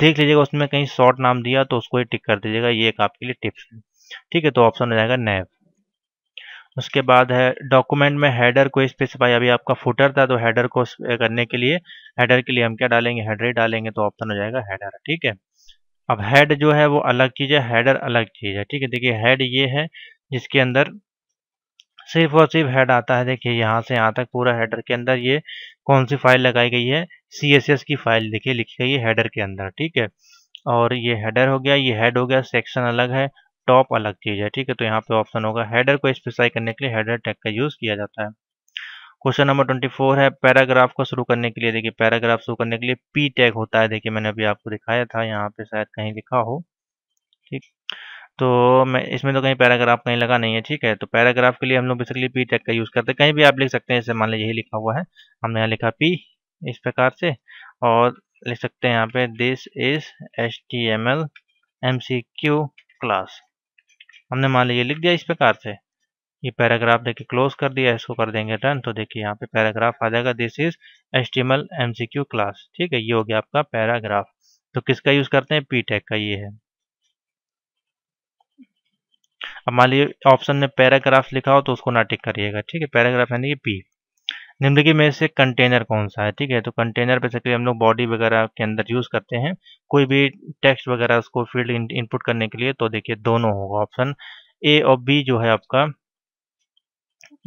देख लीजिएगा उसमें कहीं शॉर्ट नाम दिया तो उसको ही टिक कर दीजिएगा ये एक आपके लिए टिप्स है ठीक है तो ऑप्शन हो जाएगा नैव उसके बाद है डॉक्यूमेंट में हेडर को स्पेसिफाई अभी आपका फुटर था तो हेडर को करने के लिए हेडर के लिए हम क्या डालेंगे हेडर ही डालेंगे तो ऑप्शन हो जाएगा हेडर ठीक है अब हेड जो है वो अलग चीज़ है हेडर अलग चीज़ है ठीक है देखिए हेड ये है जिसके अंदर सिर्फ और सिर्फ हेड आता है देखिए यहाँ से यहाँ तक पूरा हेडर के अंदर ये कौन सी फाइल लगाई गई है सी एस एस की फाइल देखिए लिखी गई है हेडर के अंदर ठीक है और ये हेडर हो गया ये हेड हो गया सेक्शन अलग है टॉप अलग चीज़ है ठीक है तो यहाँ पे ऑप्शन होगा हेडर को स्पेसिफाई करने के लिए हेडर टैग का यूज़ किया जाता है क्वेश्चन नंबर ट्वेंटी फोर है पैराग्राफ को शुरू करने के लिए देखिए पैराग्राफ शुरू करने के लिए पी टैग होता है देखिए मैंने अभी आपको दिखाया था यहाँ पे शायद कहीं लिखा हो ठीक तो मैं इसमें तो कहीं पैराग्राफ कहीं लगा नहीं है ठीक है तो पैराग्राफ के लिए हम लोग बेसिकली पी टैग का यूज़ करते हैं कहीं भी आप लिख सकते हैं जैसे मान लीजिए यही लिखा हुआ है हमने यहाँ लिखा पी इस प्रकार से और लिख सकते हैं यहाँ पे this is H T M L M C Q class हमने मान लीजिए लिख दिया इस प्रकार से ये पैराग्राफ देखिए क्लोज कर दिया इसको कर देंगे रन तो देखिए यहाँ पे पैराग्राफ आ जाएगा this is H T M Q class ठीक है ये हो गया आपका पैराग्राफ तो किसका यूज करते हैं पी e का ये है अब मान लीजिए ऑप्शन में पैराग्राफ लिखा हो तो उसको ना टिक करिएगा ठीक है पैराग्राफ यानी कि पी निम्नलिखित में से कंटेनर कौन सा है ठीक है तो कंटेनर बेसिकली हम लोग बॉडी वगैरह के अंदर यूज़ करते हैं कोई भी टेक्स्ट वगैरह उसको फील्ड इनपुट करने के लिए तो देखिए दोनों होगा ऑप्शन ए और बी जो है आपका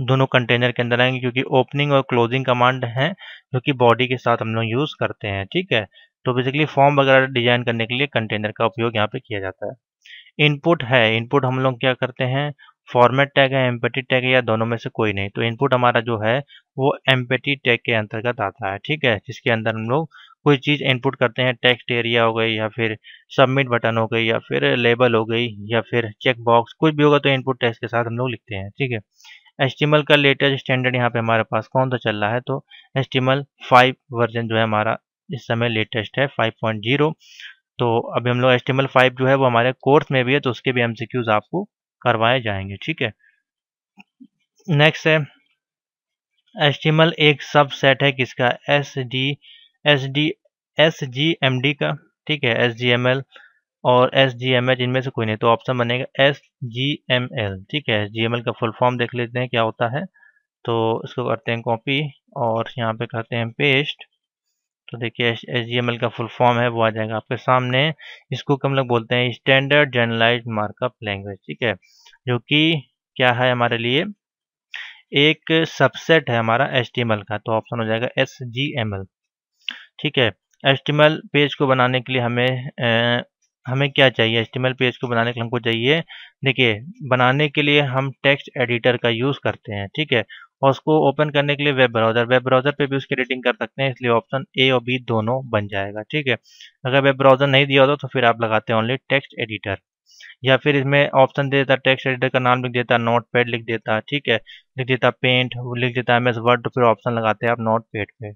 दोनों कंटेनर के अंदर आएंगे क्योंकि ओपनिंग और क्लोजिंग कमांड है जो कि बॉडी के साथ हम लोग यूज़ करते हैं ठीक है तो बेसिकली फॉर्म वगैरह डिजाइन करने के लिए कंटेनर का उपयोग यहाँ पे किया जाता है इनपुट है इनपुट हम लोग क्या करते हैं फॉर्मेट टैग है एम्पेटी टैग है या दोनों में से कोई नहीं तो इनपुट हमारा जो है वो एम्पेटी टैग के अंतर्गत आता है ठीक है जिसके अंदर हम लोग कोई चीज़ इनपुट करते हैं टेक्स्ट एरिया हो गई या फिर सबमिट बटन हो गई या फिर लेबल हो गई या फिर चेक बॉक्स कुछ भी होगा तो इनपुट टैक्स के साथ हम लोग लिखते हैं ठीक है एस्टिमल का लेटेस्ट स्टैंडर्ड यहाँ पे हमारे पास कौन सा तो चल रहा है तो एस्टिमल फाइव वर्जन जो है हमारा इस समय लेटेस्ट है फाइव पॉइंट जीरो तो अभी हम लोग एस्टिमल फाइव जो है वो हमारे कोर्स में भी है तो उसके भी एम आपको करवाए जाएंगे ठीक है नेक्स्ट है एल एक सब सेट है किसका S D S D S G M D का ठीक है एस जी एम एल और एस जी एम एच इनमें से कोई नहीं तो ऑप्शन बनेगा एस जी एम एल ठीक है एस जी एम एल का फुल फॉर्म देख लेते हैं क्या होता है तो इसको करते हैं कॉपी और यहाँ पे करते हैं पेस्ट तो देखिए एच डी का फुल फॉर्म है वो आ जाएगा आपके सामने इसको हम लोग बोलते हैं स्टैंडर्ड जर्नलाइज मार्कअप लैंग्वेज ठीक है जो कि क्या है हमारे लिए एक सबसेट है हमारा एच का तो ऑप्शन हो जाएगा एस ठीक है एच पेज को बनाने के लिए हमें ए, हमें क्या चाहिए एच पेज को बनाने के लिए हमको चाहिए देखिए बनाने के लिए हम टेक्स्ट एडिटर का यूज़ करते हैं ठीक है और उसको ओपन करने के लिए वेब ब्राउजर वेब ब्राउजर पे भी उसकी रेटिंग कर सकते हैं इसलिए ऑप्शन ए और बी दोनों बन जाएगा ठीक है अगर वेब ब्राउजर नहीं दिया होता तो फिर आप लगाते हैं ओनली टेक्स्ट एडिटर या फिर इसमें ऑप्शन दे देता टेक्स्ट एडिटर का नाम लिख देता नोट पैड लिख देता ठीक है लिख देता पेंट लिख देता एम एस वर्ड फिर ऑप्शन लगाते हैं आप नोट पैड पे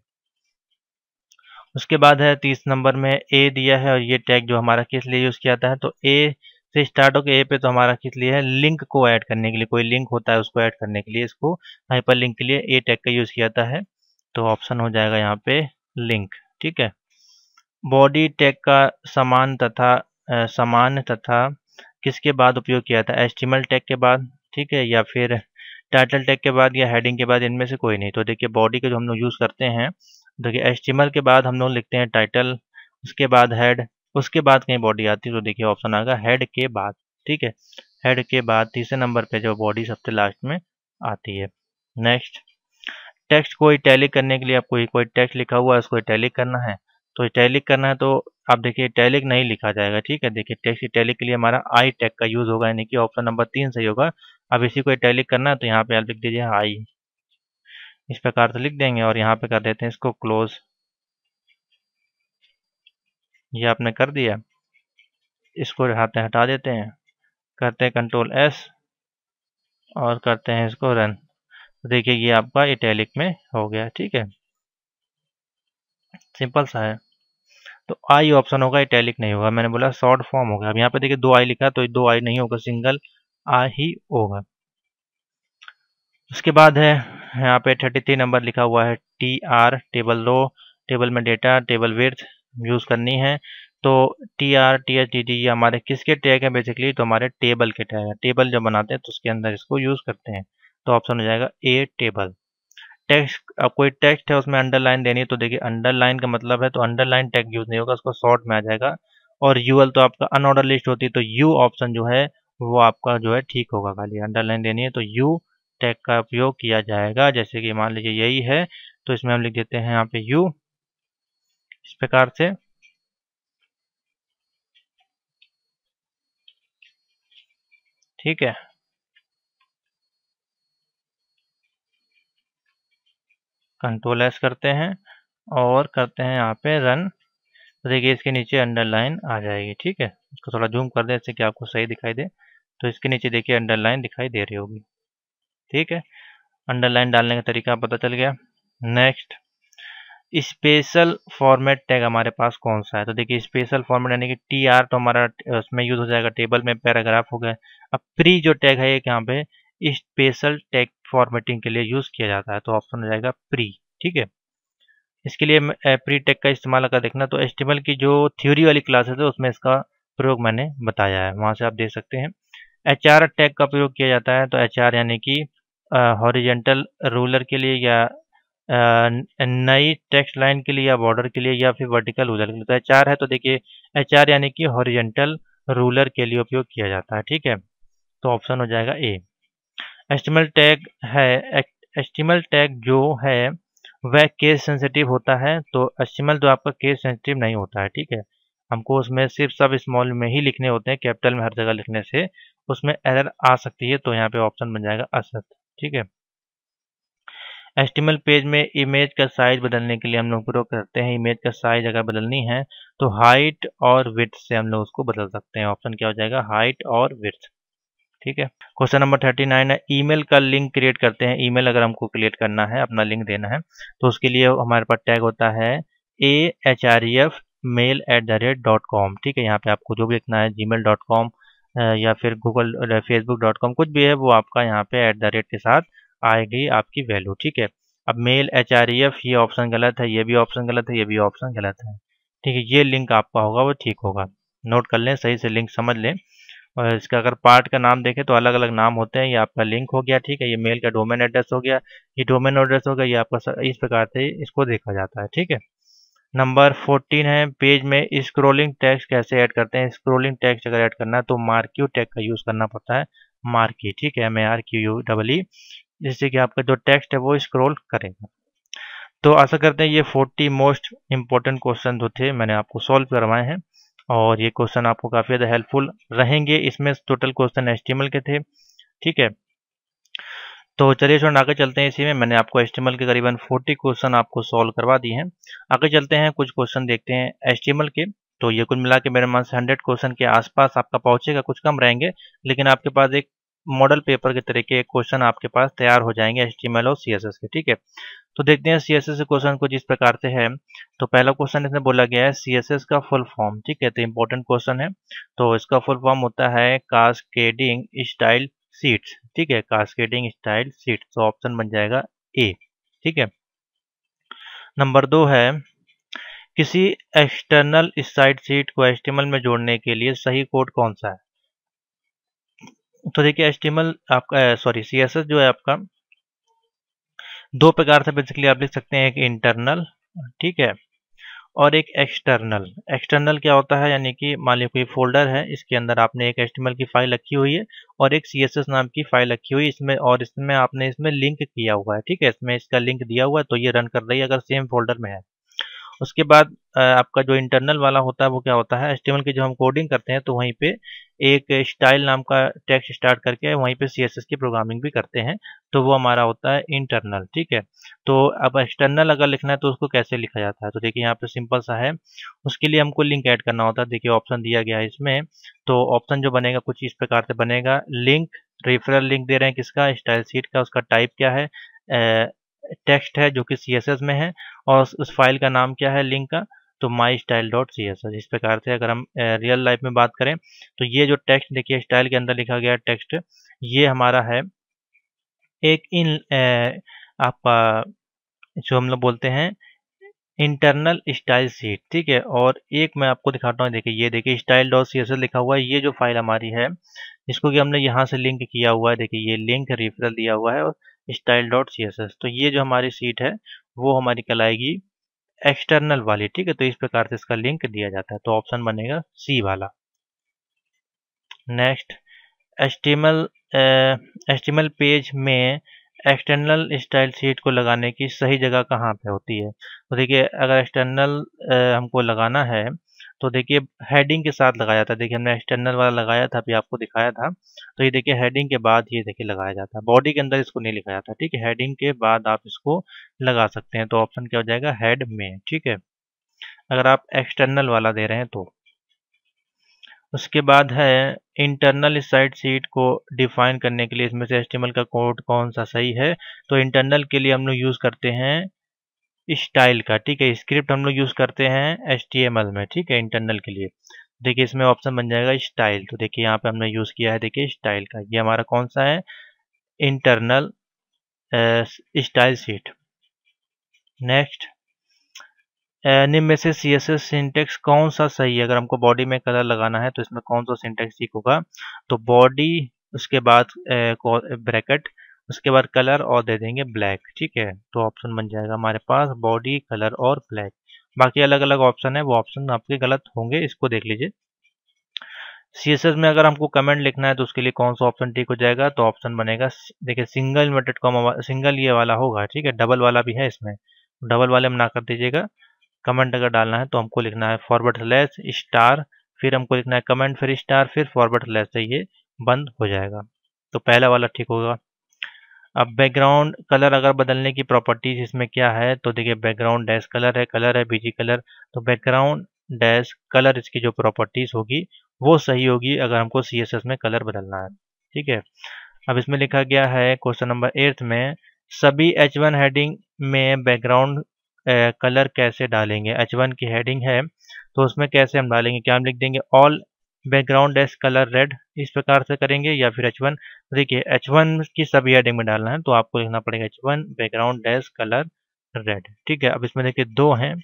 उसके बाद है तीस नंबर में ए दिया है और ये टैग जो हमारा किस लिए यूज़ किया जाता है तो ए फिर स्टार्ट होकर ए पे तो हमारा किस लिए है लिंक को ऐड करने के लिए कोई लिंक होता है उसको ऐड करने के लिए इसको हाइपर लिंक के लिए ए टैग का यूज़ किया जाता है तो ऑप्शन हो जाएगा यहाँ पे लिंक ठीक है बॉडी टैग का समान तथा समान तथा किसके बाद उपयोग किया था एस्टिमल टैग के बाद ठीक है या फिर टाइटल टैग के बाद या हेडिंग के बाद इनमें से कोई नहीं तो देखिए बॉडी के जो हम लोग यूज़ करते हैं देखिए एस्टिमल के बाद हम लोग लिखते हैं टाइटल उसके बाद हेड उसके बाद कहीं बॉडी आती है तो देखिए ऑप्शन आएगा हेड के बाद ठीक है हेड के बाद तीसरे नंबर पे जो बॉडी सबसे लास्ट में आती है नेक्स्ट टेक्स्ट को इटैलिक करने के लिए आपको कोई टेक्स्ट लिखा हुआ है उसको इटैलिक करना है तो इटैलिक करना है तो आप देखिए इटैलिक नहीं लिखा जाएगा ठीक है देखिए टेक्स्ट इटैलिक के लिए हमारा आई टैग का यूज होगा यानी कि ऑप्शन नंबर तीन सही होगा अब इसी को इटैलिक करना है तो यहाँ पे आप लिख दीजिए आई इस प्रकार से लिख देंगे और यहाँ पे कर देते हैं इसको क्लोज ये आपने कर दिया इसको हाथ हटा देते हैं करते हैं कंट्रोल एस और करते हैं इसको रन तो देखिए ये आपका इटैलिक में हो गया ठीक है सिंपल सा है तो आई ऑप्शन होगा इटैलिक नहीं होगा मैंने बोला शॉर्ट फॉर्म होगा अब यहाँ पे देखिए दो आई लिखा तो दो आई नहीं होगा सिंगल आई ही होगा उसके बाद है यहाँ पे थर्टी थ्री नंबर लिखा हुआ है T R table row table में डेटा टेबल वेथ यूज़ करनी है तो T R T H T T ये हमारे किसके टैग हैं बेसिकली तो हमारे टेबल के टैग हैं टेबल जब बनाते हैं तो उसके अंदर इसको यूज़ करते हैं तो ऑप्शन हो जाएगा ए टेबल टेक्स्ट अब कोई टेक्स्ट है उसमें अंडरलाइन देनी है तो देखिए अंडरलाइन का मतलब है तो अंडरलाइन टैग यूज़ नहीं होगा उसको शॉर्ट में आ जाएगा और यूएल तो आपका अनऑर्डर लिस्ट होती है तो यू ऑप्शन जो है वो आपका जो है ठीक होगा खाली अंडरलाइन देनी है तो यू टैग का उपयोग किया जाएगा जैसे कि मान लीजिए यही है तो इसमें हम लिख देते हैं यहाँ पे यू इस प्रकार से ठीक है कंट्रोल एस करते हैं और करते हैं यहाँ पे रन तो देखिए इसके नीचे अंडरलाइन आ जाएगी ठीक है इसको थोड़ा जूम कर दें जैसे कि आपको सही दिखाई दे तो इसके नीचे देखिए अंडरलाइन दिखाई दे रही होगी ठीक है अंडरलाइन डालने का तरीका पता चल गया नेक्स्ट स्पेशल फॉर्मेट टैग हमारे पास कौन सा है तो देखिए स्पेशल फॉर्मेट यानी कि टी आर तो हमारा उसमें यूज हो जाएगा टेबल में पैराग्राफ हो गया अब प्री जो टैग है ये यहाँ पे स्पेशल टैग फॉर्मेटिंग के लिए यूज किया जाता है तो ऑप्शन हो जाएगा प्री ठीक है इसके लिए प्री टैग का इस्तेमाल अगर देखना तो एस्टिमल की जो थ्योरी वाली क्लासेस है उसमें इसका प्रयोग मैंने बताया है वहां से आप देख सकते हैं एच आर टैग का प्रयोग किया जाता है तो एच आर यानी कि हॉरिजेंटल रूलर के लिए या नई टेक्स्ट लाइन के लिए या बॉर्डर के लिए या फिर वर्टिकल रूलर के लिए तो एच है तो देखिए एच यानी कि हॉरिजेंटल रूलर के लिए उपयोग किया जाता है ठीक है तो ऑप्शन हो जाएगा ए एस्टिमल टैग है एस्टिमल टैग जो है वह केस सेंसिटिव होता है तो एस्टिमल तो आपका केस सेंसिटिव नहीं होता है ठीक है हमको उसमें सिर्फ सब स्मॉल में ही लिखने होते हैं कैपिटल में हर जगह लिखने से उसमें एरर आ सकती है तो यहाँ पे ऑप्शन बन जाएगा असत ठीक है एस्टिमल पेज में इमेज का साइज बदलने के लिए हम लोग प्रयोग करते हैं इमेज का साइज अगर बदलनी है तो हाइट और विथ से हम लोग उसको बदल सकते हैं ऑप्शन क्या हो जाएगा हाइट और विथ ठीक है क्वेश्चन नंबर थर्टी नाइन है ईमेल का लिंक क्रिएट करते हैं ईमेल अगर हमको क्रिएट करना है अपना लिंक देना है तो उसके लिए हमारे पास टैग होता है A H R E F mail at the rate dot com ठीक है यहाँ पे आपको जो भी लिखना है जी मेल डॉट कॉम या फिर गूगल फेसबुक डॉट कॉम कुछ भी है वो आपका यहाँ पे एट द रेट के साथ आ गई आपकी वैल्यू ठीक है अब mail H R E F ये ऑप्शन गलत है ये भी ऑप्शन गलत है ये भी ऑप्शन गलत है ठीक है ये लिंक आपका होगा वो ठीक होगा नोट कर लें सही से लिंक समझ लें और इसका अगर पार्ट का नाम देखें तो अलग अलग नाम होते हैं ये आपका लिंक हो गया ठीक है ये मेल का डोमेन एड्रेस हो गया ये डोमेन एड्रेस हो गया ये आपका इस प्रकार से इसको देखा जाता है ठीक है नंबर 14 है पेज में स्क्रोलिंग टैक्स कैसे ऐड करते हैं स्क्रोलिंग टैक्स अगर ऐड करना है तो मार्क्यू टैग का यूज़ करना पड़ता है मार्की ठीक है M A R Q U double E जिससे कि आपका जो टेक्स्ट है वो स्क्रॉल करेगा तो आशा करते हैं ये 40 मोस्ट इम्पोर्टेंट क्वेश्चन जो थे मैंने आपको सॉल्व करवाए हैं और ये क्वेश्चन आपको काफ़ी ज़्यादा हेल्पफुल रहेंगे इसमें टोटल क्वेश्चन एस्टिमल के थे ठीक है तो चलिए छोड़ आगे चलते हैं इसी में मैंने आपको एस्टिमल के करीबन 40 क्वेश्चन आपको सॉल्व करवा दिए हैं आगे चलते हैं कुछ क्वेश्चन देखते हैं एस्टिमल के तो ये कुल मिला के मेरे मन से हंड्रेड क्वेश्चन के आसपास आपका पहुंचेगा कुछ कम रहेंगे लेकिन आपके पास एक मॉडल पेपर के तरीके के क्वेश्चन आपके पास तैयार हो जाएंगे एच और सी के ठीक है तो देखते हैं सी एस एस क्वेश्चन को जिस प्रकार से है तो पहला क्वेश्चन इसमें बोला गया है सी एस एस का फुल फॉर्म ठीक है तो इम्पोर्टेंट क्वेश्चन है तो इसका फुल फॉर्म होता है कास्केडिंग स्टाइल सीट्स ठीक है कास्केडिंग स्टाइल सीट्स तो ऑप्शन बन जाएगा ए ठीक है नंबर दो है किसी एक्सटर्नल साइड सीट को एस्टिमल में जोड़ने के लिए सही कोड कौन सा है तो देखिए एच आपका सॉरी सी जो है आपका दो प्रकार से बेसिकली आप लिख सकते हैं एक इंटरनल ठीक है और एक एक्सटर्नल एक्सटर्नल क्या होता है यानी कि मान लीजिए कोई फोल्डर है इसके अंदर आपने एक एच की फाइल रखी हुई है और एक सी नाम की फाइल रखी हुई है इसमें और इसमें आपने इसमें लिंक किया हुआ है ठीक है इसमें इसका लिंक दिया हुआ है तो ये रन कर रही है अगर सेम फोल्डर में है उसके बाद आपका जो इंटरनल वाला होता है वो क्या होता है एस्टिमल की जब हम कोडिंग करते हैं तो वहीं पे एक स्टाइल नाम का टेक्स्ट स्टार्ट करके वहीं पे सी की प्रोग्रामिंग भी करते हैं तो वो हमारा होता है इंटरनल ठीक है तो अब एक्सटर्नल अगर लिखना है तो उसको कैसे लिखा जाता है तो देखिए यहाँ पे सिंपल सा है उसके लिए हमको लिंक ऐड करना होता है देखिए ऑप्शन दिया गया है इसमें तो ऑप्शन जो बनेगा कुछ इस प्रकार से बनेगा लिंक रेफरल लिंक दे रहे हैं किसका स्टाइल सीट का उसका टाइप क्या है टेक्स्ट है जो कि सी में है और उस फाइल का नाम क्या है लिंक का तो my style dot C S S इस प्रकार से अगर हम रियल लाइफ में बात करें तो ये जो टेक्स्ट देखिए स्टाइल के अंदर लिखा गया टेक्स्ट ये हमारा है एक इन आपका जो हम लोग बोलते हैं इंटरनल स्टाइल सीट ठीक है और एक मैं आपको दिखाता हूँ देखिए ये देखिए स्टाइल डॉट सी लिखा हुआ है ये जो फाइल हमारी है जिसको कि हमने यहाँ से लिंक किया हुआ है देखिए ये लिंक रेफरल दिया हुआ है और style dot C S S तो ये जो हमारी सीट है वो हमारी कहलाएगी एक्सटर्नल वाली ठीक है तो इस प्रकार से इसका लिंक दिया जाता है तो ऑप्शन बनेगा सी वाला नेक्स्ट एस्टिमल एस्टिमल पेज में एक्सटर्नल स्टाइल सीट को लगाने की सही जगह कहाँ पे होती है तो देखिए अगर एक्सटर्नल हमको लगाना है तो देखिए हेडिंग के साथ लगाया जाता है देखिए हमने एक्सटर्नल वाला लगाया था अभी आपको दिखाया था तो ये देखिए हेडिंग के बाद ये देखिए लगाया जाता है बॉडी के अंदर इसको नहीं लिखा जाता ठीक है हेडिंग के बाद आप इसको लगा सकते हैं तो ऑप्शन क्या हो जाएगा हेड में ठीक है अगर आप एक्सटर्नल वाला दे रहे हैं तो उसके बाद है इंटरनल साइड सीट को डिफाइन करने के लिए इसमें से एस्टिमल का कोड कौन सा सही है तो इंटरनल के लिए हम लोग यूज़ करते हैं स्टाइल का ठीक है स्क्रिप्ट हम लोग यूज़ करते हैं एच में ठीक है इंटरनल के लिए देखिए इसमें ऑप्शन बन जाएगा स्टाइल तो देखिए यहाँ पे हमने यूज़ किया है देखिए स्टाइल का ये हमारा कौन सा है इंटरनल स्टाइल सीट नेक्स्ट निम्न में से सी एस एस सिंटेक्स कौन सा सही है अगर हमको बॉडी में कलर लगाना है तो इसमें कौन सा सिंटेक्स ठीक होगा तो बॉडी उसके बाद ब्रैकेट उसके बाद कलर और दे देंगे ब्लैक ठीक है तो ऑप्शन बन जाएगा हमारे पास बॉडी कलर और ब्लैक बाकी अलग अलग ऑप्शन है वो ऑप्शन आपके गलत होंगे इसको देख लीजिए सीएसएस में अगर हमको कमेंट लिखना है तो उसके लिए कौन सा ऑप्शन ठीक हो जाएगा तो ऑप्शन बनेगा देखिए सिंगल इन्वर्टेड कॉमा सिंगल ये वाला होगा ठीक है डबल वाला भी है इसमें डबल वाले में ना कर दीजिएगा कमेंट अगर डालना है तो हमको लिखना है फॉरवर्ड लेस स्टार फिर हमको लिखना है कमेंट फिर स्टार फिर फॉरवर्ड लेस से ये बंद हो जाएगा तो पहला वाला ठीक होगा अब बैकग्राउंड कलर अगर बदलने की प्रॉपर्टीज इसमें क्या है तो देखिए बैकग्राउंड डैश कलर है कलर है बीजी कलर तो बैकग्राउंड डैश कलर इसकी जो प्रॉपर्टीज होगी वो सही होगी अगर हमको सी में कलर बदलना है ठीक है अब इसमें लिखा गया है क्वेश्चन नंबर एट्थ में सभी एच वन हेडिंग में बैकग्राउंड कलर कैसे डालेंगे एच वन की हेडिंग है तो उसमें कैसे हम डालेंगे क्या हम लिख देंगे all background S colour red इस प्रकार से करेंगे या फिर एच वन देखिए एच वन की सभी हेडिंग में डालना है तो आपको लिखना पड़ेगा H one background dash colour red ठीक है अब इसमें देखिए दो हैं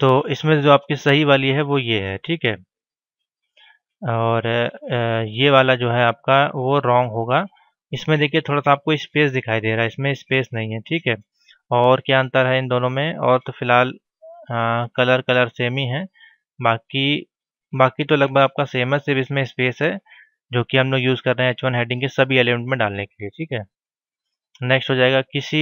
तो इसमें जो आपकी सही वाली है वो ये है ठीक है और ये वाला जो है आपका वो रॉन्ग होगा इसमें देखिए थोड़ा सा आपको स्पेस दिखाई दे रहा है इसमें स्पेस नहीं है ठीक है और क्या अंतर है इन दोनों में और तो फिलहाल कलर कलर सेम ही है बाकी बाकी तो लगभग आपका सेम है सिर्फ इसमें स्पेस है जो कि हम लोग यूज़ कर रहे हैं एच वन हेडिंग के सभी एलिमेंट में डालने के लिए ठीक है नेक्स्ट हो जाएगा किसी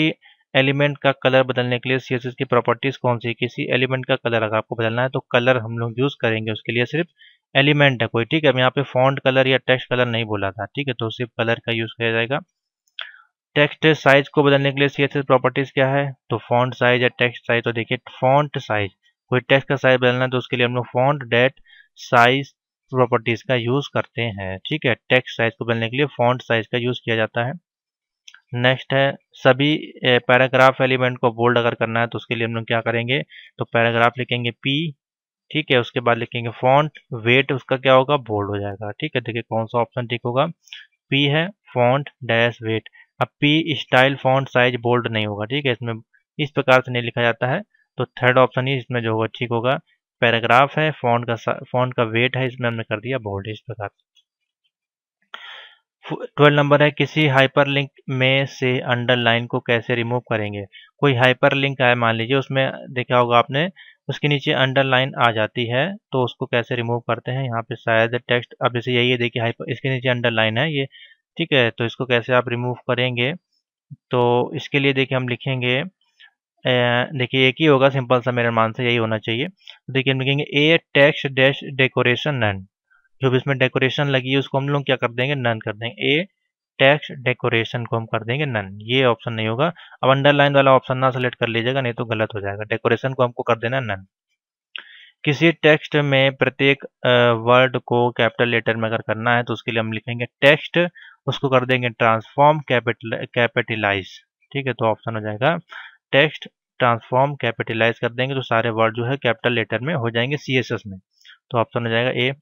एलिमेंट का कलर बदलने के लिए सी एस की प्रॉपर्टीज़ कौन सी किसी एलिमेंट का कलर अगर आपको बदलना है तो कलर हम लोग यूज़ करेंगे उसके लिए सिर्फ एलिमेंट है कोई ठीक है अब यहाँ पे फॉन्ट कलर या टेक्स्ट कलर नहीं बोला था ठीक है तो सिर्फ कलर का यूज़ किया जाएगा टेक्स्ट साइज को बदलने के लिए सी एस प्रॉपर्टीज़ क्या है तो फॉन्ट साइज या टेक्स्ट साइज तो देखिए फॉन्ट साइज कोई टेक्स्ट का साइज बदलना है तो उसके लिए हम लोग फॉन्ट डेट साइज प्रॉपर्टीज का यूज करते हैं ठीक है टेक्स्ट साइज को बदलने के लिए फॉन्ट साइज का यूज किया जाता है नेक्स्ट है सभी पैराग्राफ एलिमेंट को बोल्ड अगर करना है तो उसके लिए हम लोग क्या करेंगे तो पैराग्राफ लिखेंगे पी ठीक है उसके बाद लिखेंगे फॉन्ट वेट उसका क्या होगा बोल्ड हो जाएगा ठीक है देखिए कौन सा ऑप्शन ठीक होगा पी है फॉन्ट डैश वेट अब P style font size bold नहीं होगा ठीक है इसमें इस प्रकार से नहीं लिखा जाता है तो थर्ड ऑप्शन ही इसमें जो होगा ठीक होगा पैराग्राफ है फॉन्ट का फॉन्ट का वेट है इसमें हमने कर दिया बोल्ड इस प्रकार ट्वेल्व नंबर है किसी हाइपरलिंक में से अंडरलाइन को कैसे रिमूव करेंगे कोई हाइपरलिंक लिंक है मान लीजिए उसमें देखा होगा आपने उसके नीचे अंडरलाइन आ जाती है तो उसको कैसे रिमूव करते हैं यहाँ पे शायद टेक्स्ट अब जैसे यही है देखिए हाइपर इसके नीचे अंडरलाइन है ये ठीक है तो इसको कैसे आप रिमूव करेंगे तो इसके लिए देखिए हम लिखेंगे देखिए एक ही होगा सिंपल सा मेरे मान से यही होना चाहिए तो देखिए हम लिखेंगे ए टैक्स डैश डेकोरेशन नन जो भी इसमें डेकोरेशन लगी है उसको हम लोग क्या कर देंगे नन कर देंगे ए टैक्स डेकोरेशन को हम कर देंगे नन ये ऑप्शन नहीं होगा अब अंडरलाइन वाला ऑप्शन ना सेलेक्ट कर लीजिएगा नहीं तो गलत हो जाएगा डेकोरेशन को हमको कर देना नन किसी टेक्स्ट में प्रत्येक वर्ड को कैपिटल लेटर में अगर करना है तो उसके लिए हम लिखेंगे टेक्स्ट उसको कर देंगे ट्रांसफॉर्म कैपिटल कैपिटलाइज ठीक है तो ऑप्शन हो जाएगा टेक्स्ट ट्रांसफॉर्म कैपिटलाइज कर देंगे तो सारे वर्ड जो है कैपिटल लेटर में हो जाएंगे सी में तो ऑप्शन हो जाएगा ए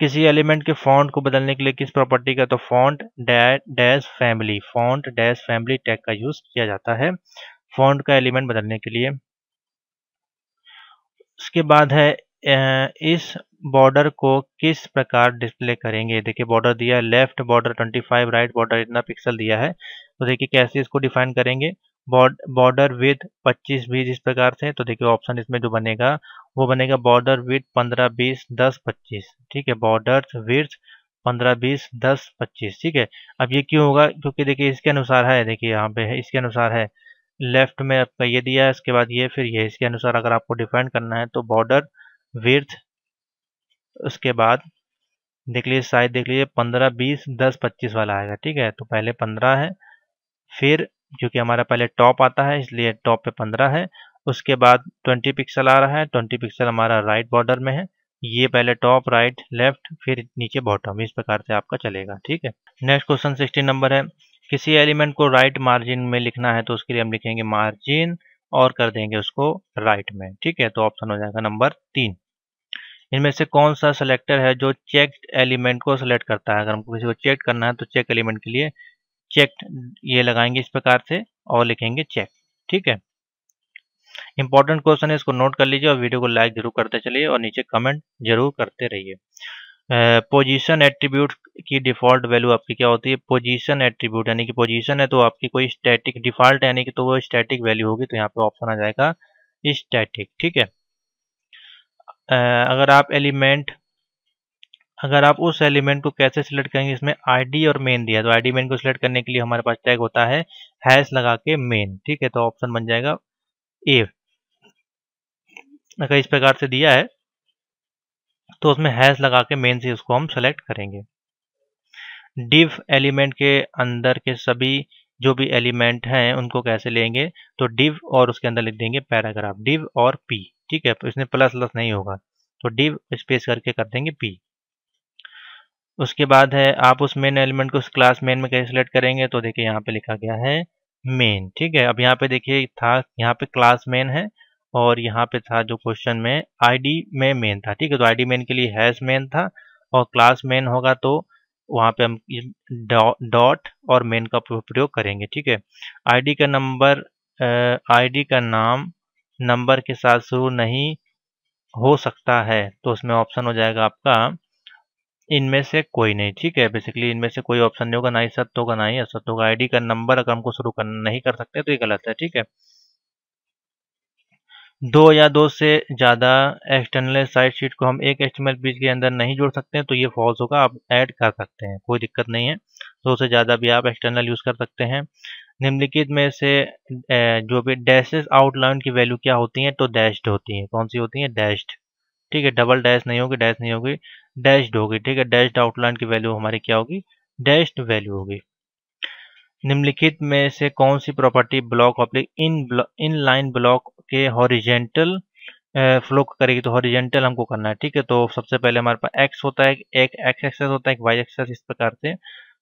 किसी एलिमेंट के फॉन्ट को बदलने के लिए किस प्रॉपर्टी का तो font dash family font dash family tag का यूज किया जाता है फॉन्ट का एलिमेंट बदलने के लिए उसके बाद है इस बॉर्डर को किस प्रकार डिस्प्ले करेंगे देखिए बॉर्डर दिया है लेफ्ट बॉर्डर 25 राइट बॉर्डर इतना पिक्सल दिया है तो देखिए कैसे इसको डिफाइन करेंगे बॉर्डर विथ 25 बीस इस प्रकार से तो देखिए ऑप्शन इसमें जो बनेगा वो बनेगा बॉर्डर विथ 15 बीस 10 25 ठीक है बॉर्डर विथ 15 20 10 25 ठीक है अब ये क्यों होगा क्योंकि देखिए इसके अनुसार है देखिए यहाँ पे है इसके अनुसार है लेफ्ट में आपका ये दिया है इसके बाद ये फिर ये इसके अनुसार अगर आपको डिफाइन करना है तो बॉर्डर विर्थ उसके बाद देख लीजिए साइज देख लीजिए पंद्रह बीस दस पच्चीस वाला आएगा ठीक है तो पहले पंद्रह है फिर जो कि हमारा पहले टॉप आता है इसलिए टॉप पे 15 है उसके बाद 20 पिक्सल आ रहा है 20 पिक्सल हमारा राइट बॉर्डर में है ये पहले टॉप राइट लेफ्ट फिर नीचे बॉटम इस प्रकार से आपका चलेगा ठीक है नेक्स्ट क्वेश्चन सिक्सटीन नंबर है किसी एलिमेंट को राइट मार्जिन में लिखना है तो उसके लिए हम लिखेंगे मार्जिन और कर देंगे उसको राइट में ठीक है तो ऑप्शन हो जाएगा नंबर तीन इनमें से कौन सा सिलेक्टर है जो चेक एलिमेंट को सिलेक्ट करता है अगर हमको किसी को चेक करना है तो चेक एलिमेंट के लिए चेक ये लगाएंगे इस प्रकार से और लिखेंगे चेक ठीक है इंपॉर्टेंट क्वेश्चन है इसको नोट कर लीजिए और वीडियो को लाइक जरूर करते चलिए और नीचे कमेंट जरूर करते रहिए पोजीशन एट्रीब्यूट की डिफॉल्ट वैल्यू आपकी क्या होती है पोजीशन एट्रीब्यूट यानी कि पोजीशन है तो आपकी कोई स्टैटिक डिफॉल्ट यानी कि तो वो स्टैटिक वैल्यू होगी तो यहाँ पे ऑप्शन आ जाएगा स्टैटिक ठीक है अगर आप एलिमेंट अगर आप उस एलिमेंट को कैसे सिलेक्ट करेंगे इसमें आईडी और मेन दिया तो आईडी मेन को सिलेक्ट करने के लिए हमारे पास टैग होता है हैश लगा के मेन ठीक है तो ऑप्शन बन जाएगा ए अगर इस प्रकार से दिया है तो उसमें हैश लगा के मेन से उसको हम सेलेक्ट करेंगे डिव एलिमेंट के अंदर के सभी जो भी एलिमेंट हैं उनको कैसे लेंगे तो डिव और उसके अंदर लिख देंगे पैराग्राफ डिव और पी ठीक है तो इसमें प्लस प्लस नहीं होगा तो डिव स्पेस करके कर देंगे पी उसके बाद है आप उस मेन एलिमेंट को उस क्लास मेन में कैसे सिलेक्ट करेंगे तो देखिए यहाँ पे लिखा गया है मेन ठीक है अब यहाँ पे देखिए था यहाँ पे क्लास मेन है और यहाँ पे था जो क्वेश्चन में आईडी में मेन था ठीक है तो आईडी मेन के लिए हैश मेन था और क्लास मेन होगा तो वहाँ पे हम डॉट और मेन का प्रयोग करेंगे ठीक है आई का नंबर आई का नाम नंबर के साथ शुरू नहीं हो सकता है तो उसमें ऑप्शन हो जाएगा आपका इनमें से कोई नहीं ठीक है बेसिकली इनमें से कोई ऑप्शन नहीं होगा ना ही सत्य होगा ना ही असत्य होगा आईडी का नंबर अगर हमको शुरू करना नहीं कर सकते तो ये गलत है ठीक है दो या दो से ज़्यादा एक्सटर्नल साइड शीट को हम एक एक्सटर्नल पेज के अंदर नहीं जोड़ सकते हैं तो ये फॉल्स होगा आप ऐड कर सकते हैं कोई दिक्कत नहीं है दो से ज़्यादा भी आप एक्सटर्नल यूज़ कर सकते हैं निम्नलिखित में से जो भी डैशेज आउटलाइन की वैल्यू क्या होती है तो डैश्ड होती है कौन सी होती है डैश्ड ठीक है डबल डैश नहीं होगी डैश नहीं होगी डैश्ड होगी ठीक है डैश्ड आउटलाइन की वैल्यू हमारी क्या होगी डैश्ड वैल्यू होगी निम्नलिखित में से कौन सी property block oblique in inline block के हॉरिजेंटल फ्लो करेगी तो हॉरिजेंटल हमको करना है ठीक है तो सबसे पहले हमारे पास एक्स होता है एक एक्स एक्सेस होता है एक वाई एक्सेस इस प्रकार से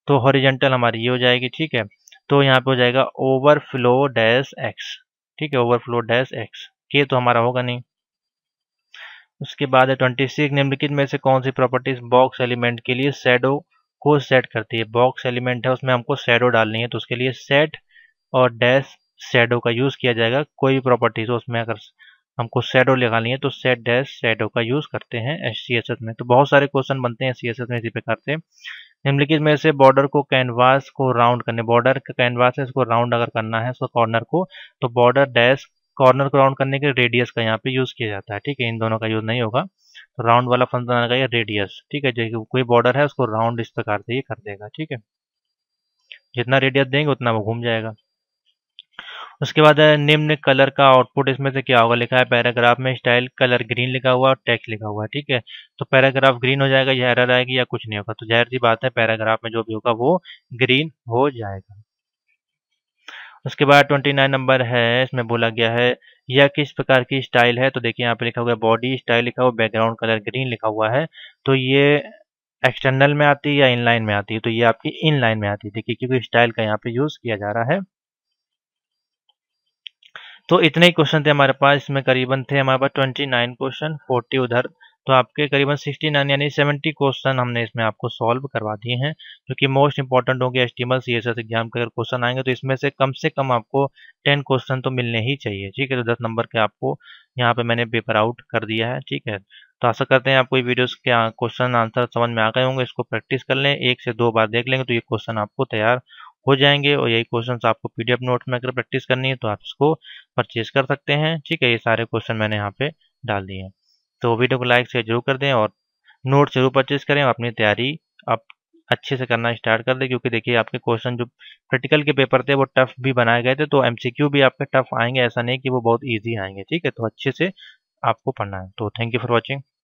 तो हॉरिजेंटल हमारी ये हो जाएगी ठीक है तो यहाँ पे हो जाएगा ओवरफ्लो डैश एक्स ठीक है ओवरफ्लो डैश एक्स के तो हमारा होगा नहीं उसके बाद है ट्वेंटी सिक्स निम्नलिखित में से कौन सी प्रॉपर्टीज बॉक्स एलिमेंट के लिए शेडो को सेट करती है बॉक्स एलिमेंट है उसमें हमको शेडो डालनी है तो उसके लिए सेट और डैश सेडो का यूज़ किया जाएगा कोई भी प्रॉपर्टीज हो उसमें अगर हमको शेडो लगानी है तो सेट डैश सेडो का यूज़ करते हैं एस में तो बहुत सारे क्वेश्चन बनते हैं एस में इसी प्रकार से निम्नलिखित में से बॉर्डर को कैनवास को राउंड करने बॉर्डर का कैनवास है इसको राउंड अगर करना है कॉर्नर को तो बॉर्डर डैश कॉर्नर को राउंड करने के रेडियस का यहाँ पे यूज़ किया जाता है ठीक है इन दोनों का यूज़ नहीं होगा तो राउंड वाला फंक्शन आ गया रेडियस ठीक है जैसे कोई बॉर्डर है उसको राउंड इस प्रकार से ये कर देगा ठीक है जितना रेडियस देंगे उतना वो घूम जाएगा उसके बाद निम्न कलर का आउटपुट इसमें से क्या होगा लिखा है पैराग्राफ में स्टाइल कलर ग्रीन लिखा हुआ और टेक्स्ट लिखा हुआ है ठीक है तो पैराग्राफ ग्रीन हो जाएगा या एरर आएगी या कुछ नहीं होगा तो जाहिर सी बात है पैराग्राफ में जो भी होगा वो ग्रीन हो जाएगा उसके बाद ट्वेंटी नाइन नंबर है इसमें बोला गया है यह किस प्रकार की स्टाइल है तो देखिए यहाँ पे लिखा हुआ है बॉडी स्टाइल लिखा हुआ बैकग्राउंड कलर ग्रीन लिखा हुआ है तो ये एक्सटर्नल में आती है या इनलाइन में आती है तो ये आपकी इनलाइन में आती है देखिए क्योंकि स्टाइल का यहाँ पे यूज किया जा रहा है तो इतने ही क्वेश्चन थे हमारे पास इसमें करीबन थे हमारे पास ट्वेंटी नाइन क्वेश्चन फोर्टी उधर तो आपके करीबन 69 यानी 70 क्वेश्चन हमने इसमें आपको सॉल्व करवा दिए हैं जो कि मोस्ट इंपॉर्टेंट होंगे S C S S exam के अगर क्वेश्चन आएंगे तो इसमें से कम से कम आपको 10 क्वेश्चन तो मिलने ही चाहिए ठीक है तो 10 नंबर के आपको यहाँ पे मैंने पेपर आउट कर दिया है ठीक है तो आशा करते हैं आपको ये के क्वेश्चन आंसर समझ में आ गए होंगे इसको प्रैक्टिस कर लें एक से दो बार देख लेंगे तो ये क्वेश्चन आपको तैयार हो जाएंगे और यही क्वेश्चन आपको पीडीएफ नोट में अगर प्रैक्टिस करनी है तो आप इसको परचेज कर सकते हैं ठीक है ये सारे क्वेश्चन मैंने यहाँ पे डाल दिए हैं तो वीडियो को लाइक शेयर जरूर कर दें और नोट जरूर परचेज करें और अपनी तैयारी आप अच्छे से करना स्टार्ट कर दें क्योंकि देखिए आपके क्वेश्चन जो प्रैक्टिकल के पेपर थे वो टफ भी बनाए गए थे तो एम भी आपके टफ आएंगे ऐसा नहीं कि वो बहुत ईजी आएंगे ठीक है तो अच्छे से आपको पढ़ना है तो थैंक यू फॉर वॉचिंग